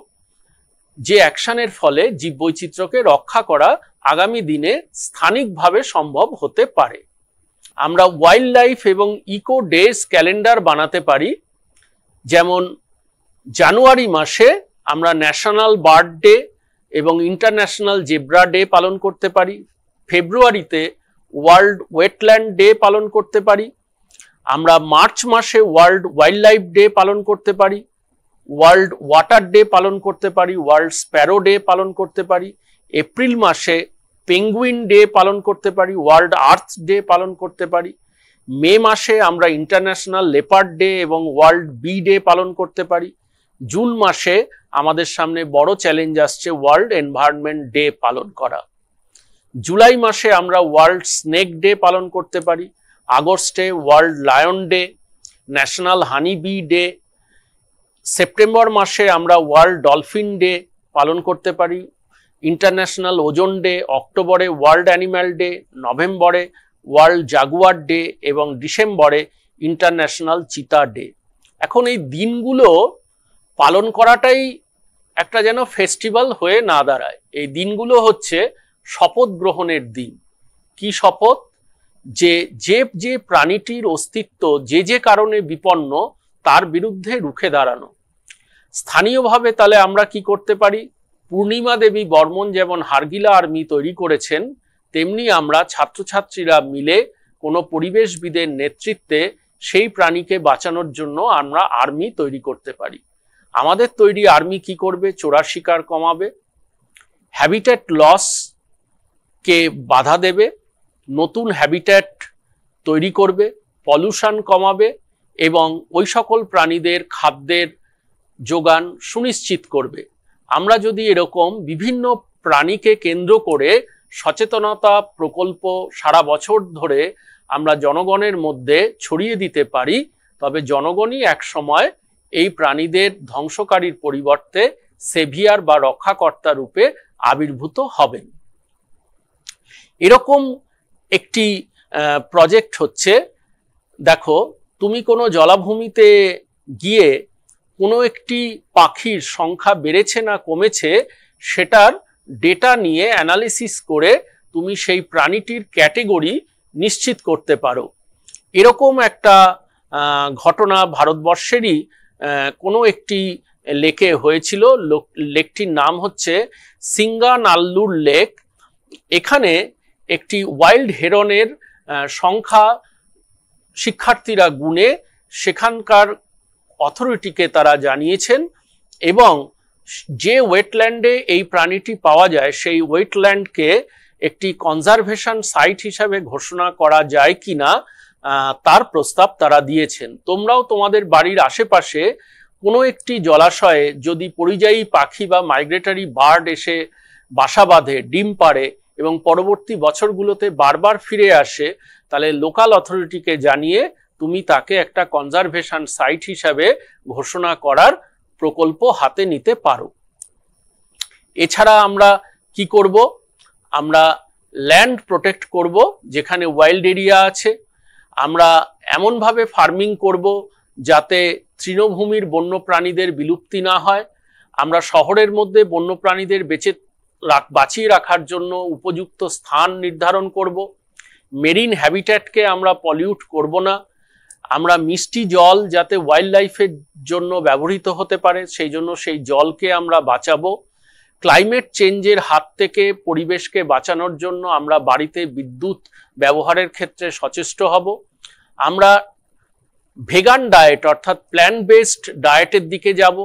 যে অ্যাকশানের ফলে জীববৈচিত্র্যকে রক্ষা করা আগামী দিনে স্থানিকভাবে সম্ভব হতে পারে আমরা ওয়াইল্ড লাইফ এবং ইকো ডেজ ক্যালেন্ডার বানাতে পারি যেমন জানুয়ারি মাসে আমরা ন্যাশনাল বার্ড ডে এবং ইন্টারন্যাশনাল জেব্রা ডে পালন করতে পারি ফেব্রুয়ারিতে ওয়ার্ল্ড ওয়েটল্যান্ড ডে পালন করতে পারি আমরা মার্চ মাসে ওয়ার্ল্ড ওয়াইল্ড লাইফ ডে পালন করতে পারি ওয়ার্ল্ড ওয়াটার ডে পালন করতে পারি ওয়ার্ল্ড স্প্যারো ডে পালন করতে পারি এপ্রিল মাসে পেঙ্গুইন ডে পালন করতে পারি ওয়ার্ল্ড আর্থ ডে পালন করতে পারি মে মাসে আমরা ইন্টারন্যাশনাল লেপার্ড ডে এবং ওয়ার্ল্ড বি ডে পালন করতে পারি জুন মাসে আমাদের সামনে বড় চ্যালেঞ্জ আসছে ওয়ার্ল্ড এনভায়রনমেন্ট ডে পালন করা জুলাই মাসে আমরা ওয়ার্ল্ড স্নেক ডে পালন করতে পারি আগস্টে world lion day national honey bee day September মাসে আমরা ওয়ার্ল্ড ডলফিন ডে পালন করতে পারি ইন্টারন্যাশনাল ওজন ডে অক্টোবরে ওয়ার্ল্ড অ্যানিম্যাল ডে নভেম্বরে ওয়ার্ল্ড জাগুয়ার ডে এবং ডিসেম্বরে ইন্টারন্যাশনাল চিতা ডে এখন এই দিনগুলো পালন করাটাই একটা যেন ফেস্টিভ্যাল হয়ে না দাঁড়ায় এই দিনগুলো হচ্ছে শপথ গ্রহণের দিন কি শপথ যে যে যে প্রাণীটির অস্তিত্ব যে যে কারণে বিপন্ন তার বিরুদ্ধে রুখে দাঁড়ানো স্থানীয়ভাবে তাহলে আমরা কি করতে পারি পূর্ণিমা দেবী বর্মন যেমন হারগিলা আর্মি তৈরি করেছেন তেমনি আমরা ছাত্রছাত্রীরা মিলে কোনো পরিবেশবিদের নেতৃত্বে সেই প্রাণীকে বাঁচানোর জন্য আমরা আর্মি তৈরি করতে পারি আমাদের তৈরি আর্মি কি করবে চোরা শিকার কমাবে হ্যাবিট্যাট লস কে বাধা দেবে নতুন হ্যাবিট্যাট তৈরি করবে পলিউশন কমাবে এবং ওই সকল প্রাণীদের খাদ্যের যোগান সুনিশ্চিত করবে আমরা যদি এরকম বিভিন্ন প্রাণীকে কেন্দ্র করে সচেতনতা প্রকল্প সারা বছর ধরে আমরা জনগণের মধ্যে ছড়িয়ে দিতে পারি তবে জনগণই একসময় এই প্রাণীদের ধ্বংসকারীর পরিবর্তে সেভিয়ার বা রক্ষাকর্তা রূপে আবির্ভূত হবেন এরকম একটি প্রজেক্ট হচ্ছে দেখো তুমি কোনো জলাভূমিতে গিয়ে কোনো একটি পাখির সংখ্যা বেড়েছে না কমেছে সেটার ডেটা নিয়ে অ্যানালিসিস করে তুমি সেই প্রাণীটির ক্যাটেগরি নিশ্চিত করতে পারো এরকম একটা ঘটনা ভারতবর্ষেরই কোনো একটি লেকে হয়েছিল লেকটির নাম হচ্ছে সিঙ্গানাল্লুর লেক এখানে একটি ওয়াইল্ড হেরনের সংখ্যা শিক্ষার্থীরা গুণে সেখানকার অথরিটিকে তারা জানিয়েছেন এবং যে ওয়েটল্যান্ডে এই প্রাণীটি পাওয়া যায় সেই ওয়েটল্যান্ডকে একটি কনজারভেশন সাইট হিসাবে ঘোষণা করা যায় কিনা তার প্রস্তাব তারা দিয়েছেন তোমরাও তোমাদের বাড়ির আশেপাশে কোনো একটি জলাশয়ে যদি পরিযায়ী পাখি বা মাইগ্রেটারি বার্ড এসে বাসা বাঁধে ডিম পাড়ে এবং পরবর্তী বছরগুলোতে বারবার ফিরে আসে তাহলে লোকাল অথরিটিকে জানিয়ে তুমি তাকে একটা কনজারভেশন সাইট হিসাবে ঘোষণা করার প্রকল্প হাতে নিতে পারো এছাড়া আমরা কি করব আমরা ল্যান্ড প্রোটেক্ট করব যেখানে ওয়াইল্ড এরিয়া আছে আমরা এমনভাবে ফার্মিং করব যাতে তৃণভূমির বন্য প্রাণীদের বিলুপ্তি না হয় আমরা শহরের মধ্যে বন্য প্রাণীদের বেঁচে বাঁচিয়ে রাখার জন্য উপযুক্ত স্থান নির্ধারণ করব মেরিন হ্যাবিট্যাটকে আমরা পলিউট করব না আমরা মিষ্টি জল যাতে ওয়াইল্ড লাইফের জন্য ব্যবহৃত হতে পারে সেই জন্য সেই জলকে আমরা বাঁচাবো ক্লাইমেট চেঞ্জের হাত থেকে পরিবেশকে বাঁচানোর জন্য আমরা বাড়িতে বিদ্যুৎ ব্যবহারের ক্ষেত্রে সচেষ্ট হব আমরা ভেগান ডায়েট অর্থাৎ প্ল্যান বেসড ডায়েটের দিকে যাব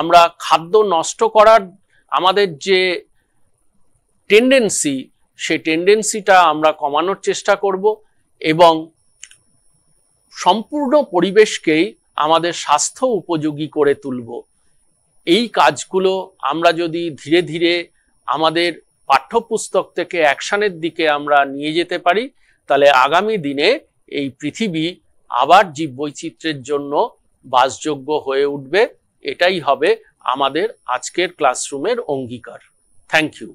আমরা খাদ্য নষ্ট করার আমাদের যে টেন্ডেন্সি সেই টেন্ডেন্সিটা আমরা কমানোর চেষ্টা করব এবং সম্পূর্ণ পরিবেশকেই আমাদের স্বাস্থ্য উপযোগী করে তুলব এই কাজগুলো আমরা যদি ধীরে ধীরে আমাদের পাঠ্যপুস্তক থেকে অ্যাকশানের দিকে আমরা নিয়ে যেতে পারি তাহলে আগামী দিনে এই পৃথিবী আবার জীব বৈচিত্র্যের জন্য বাসযোগ্য হয়ে উঠবে এটাই হবে আমাদের আজকের ক্লাসরুমের অঙ্গীকার থ্যাংক ইউ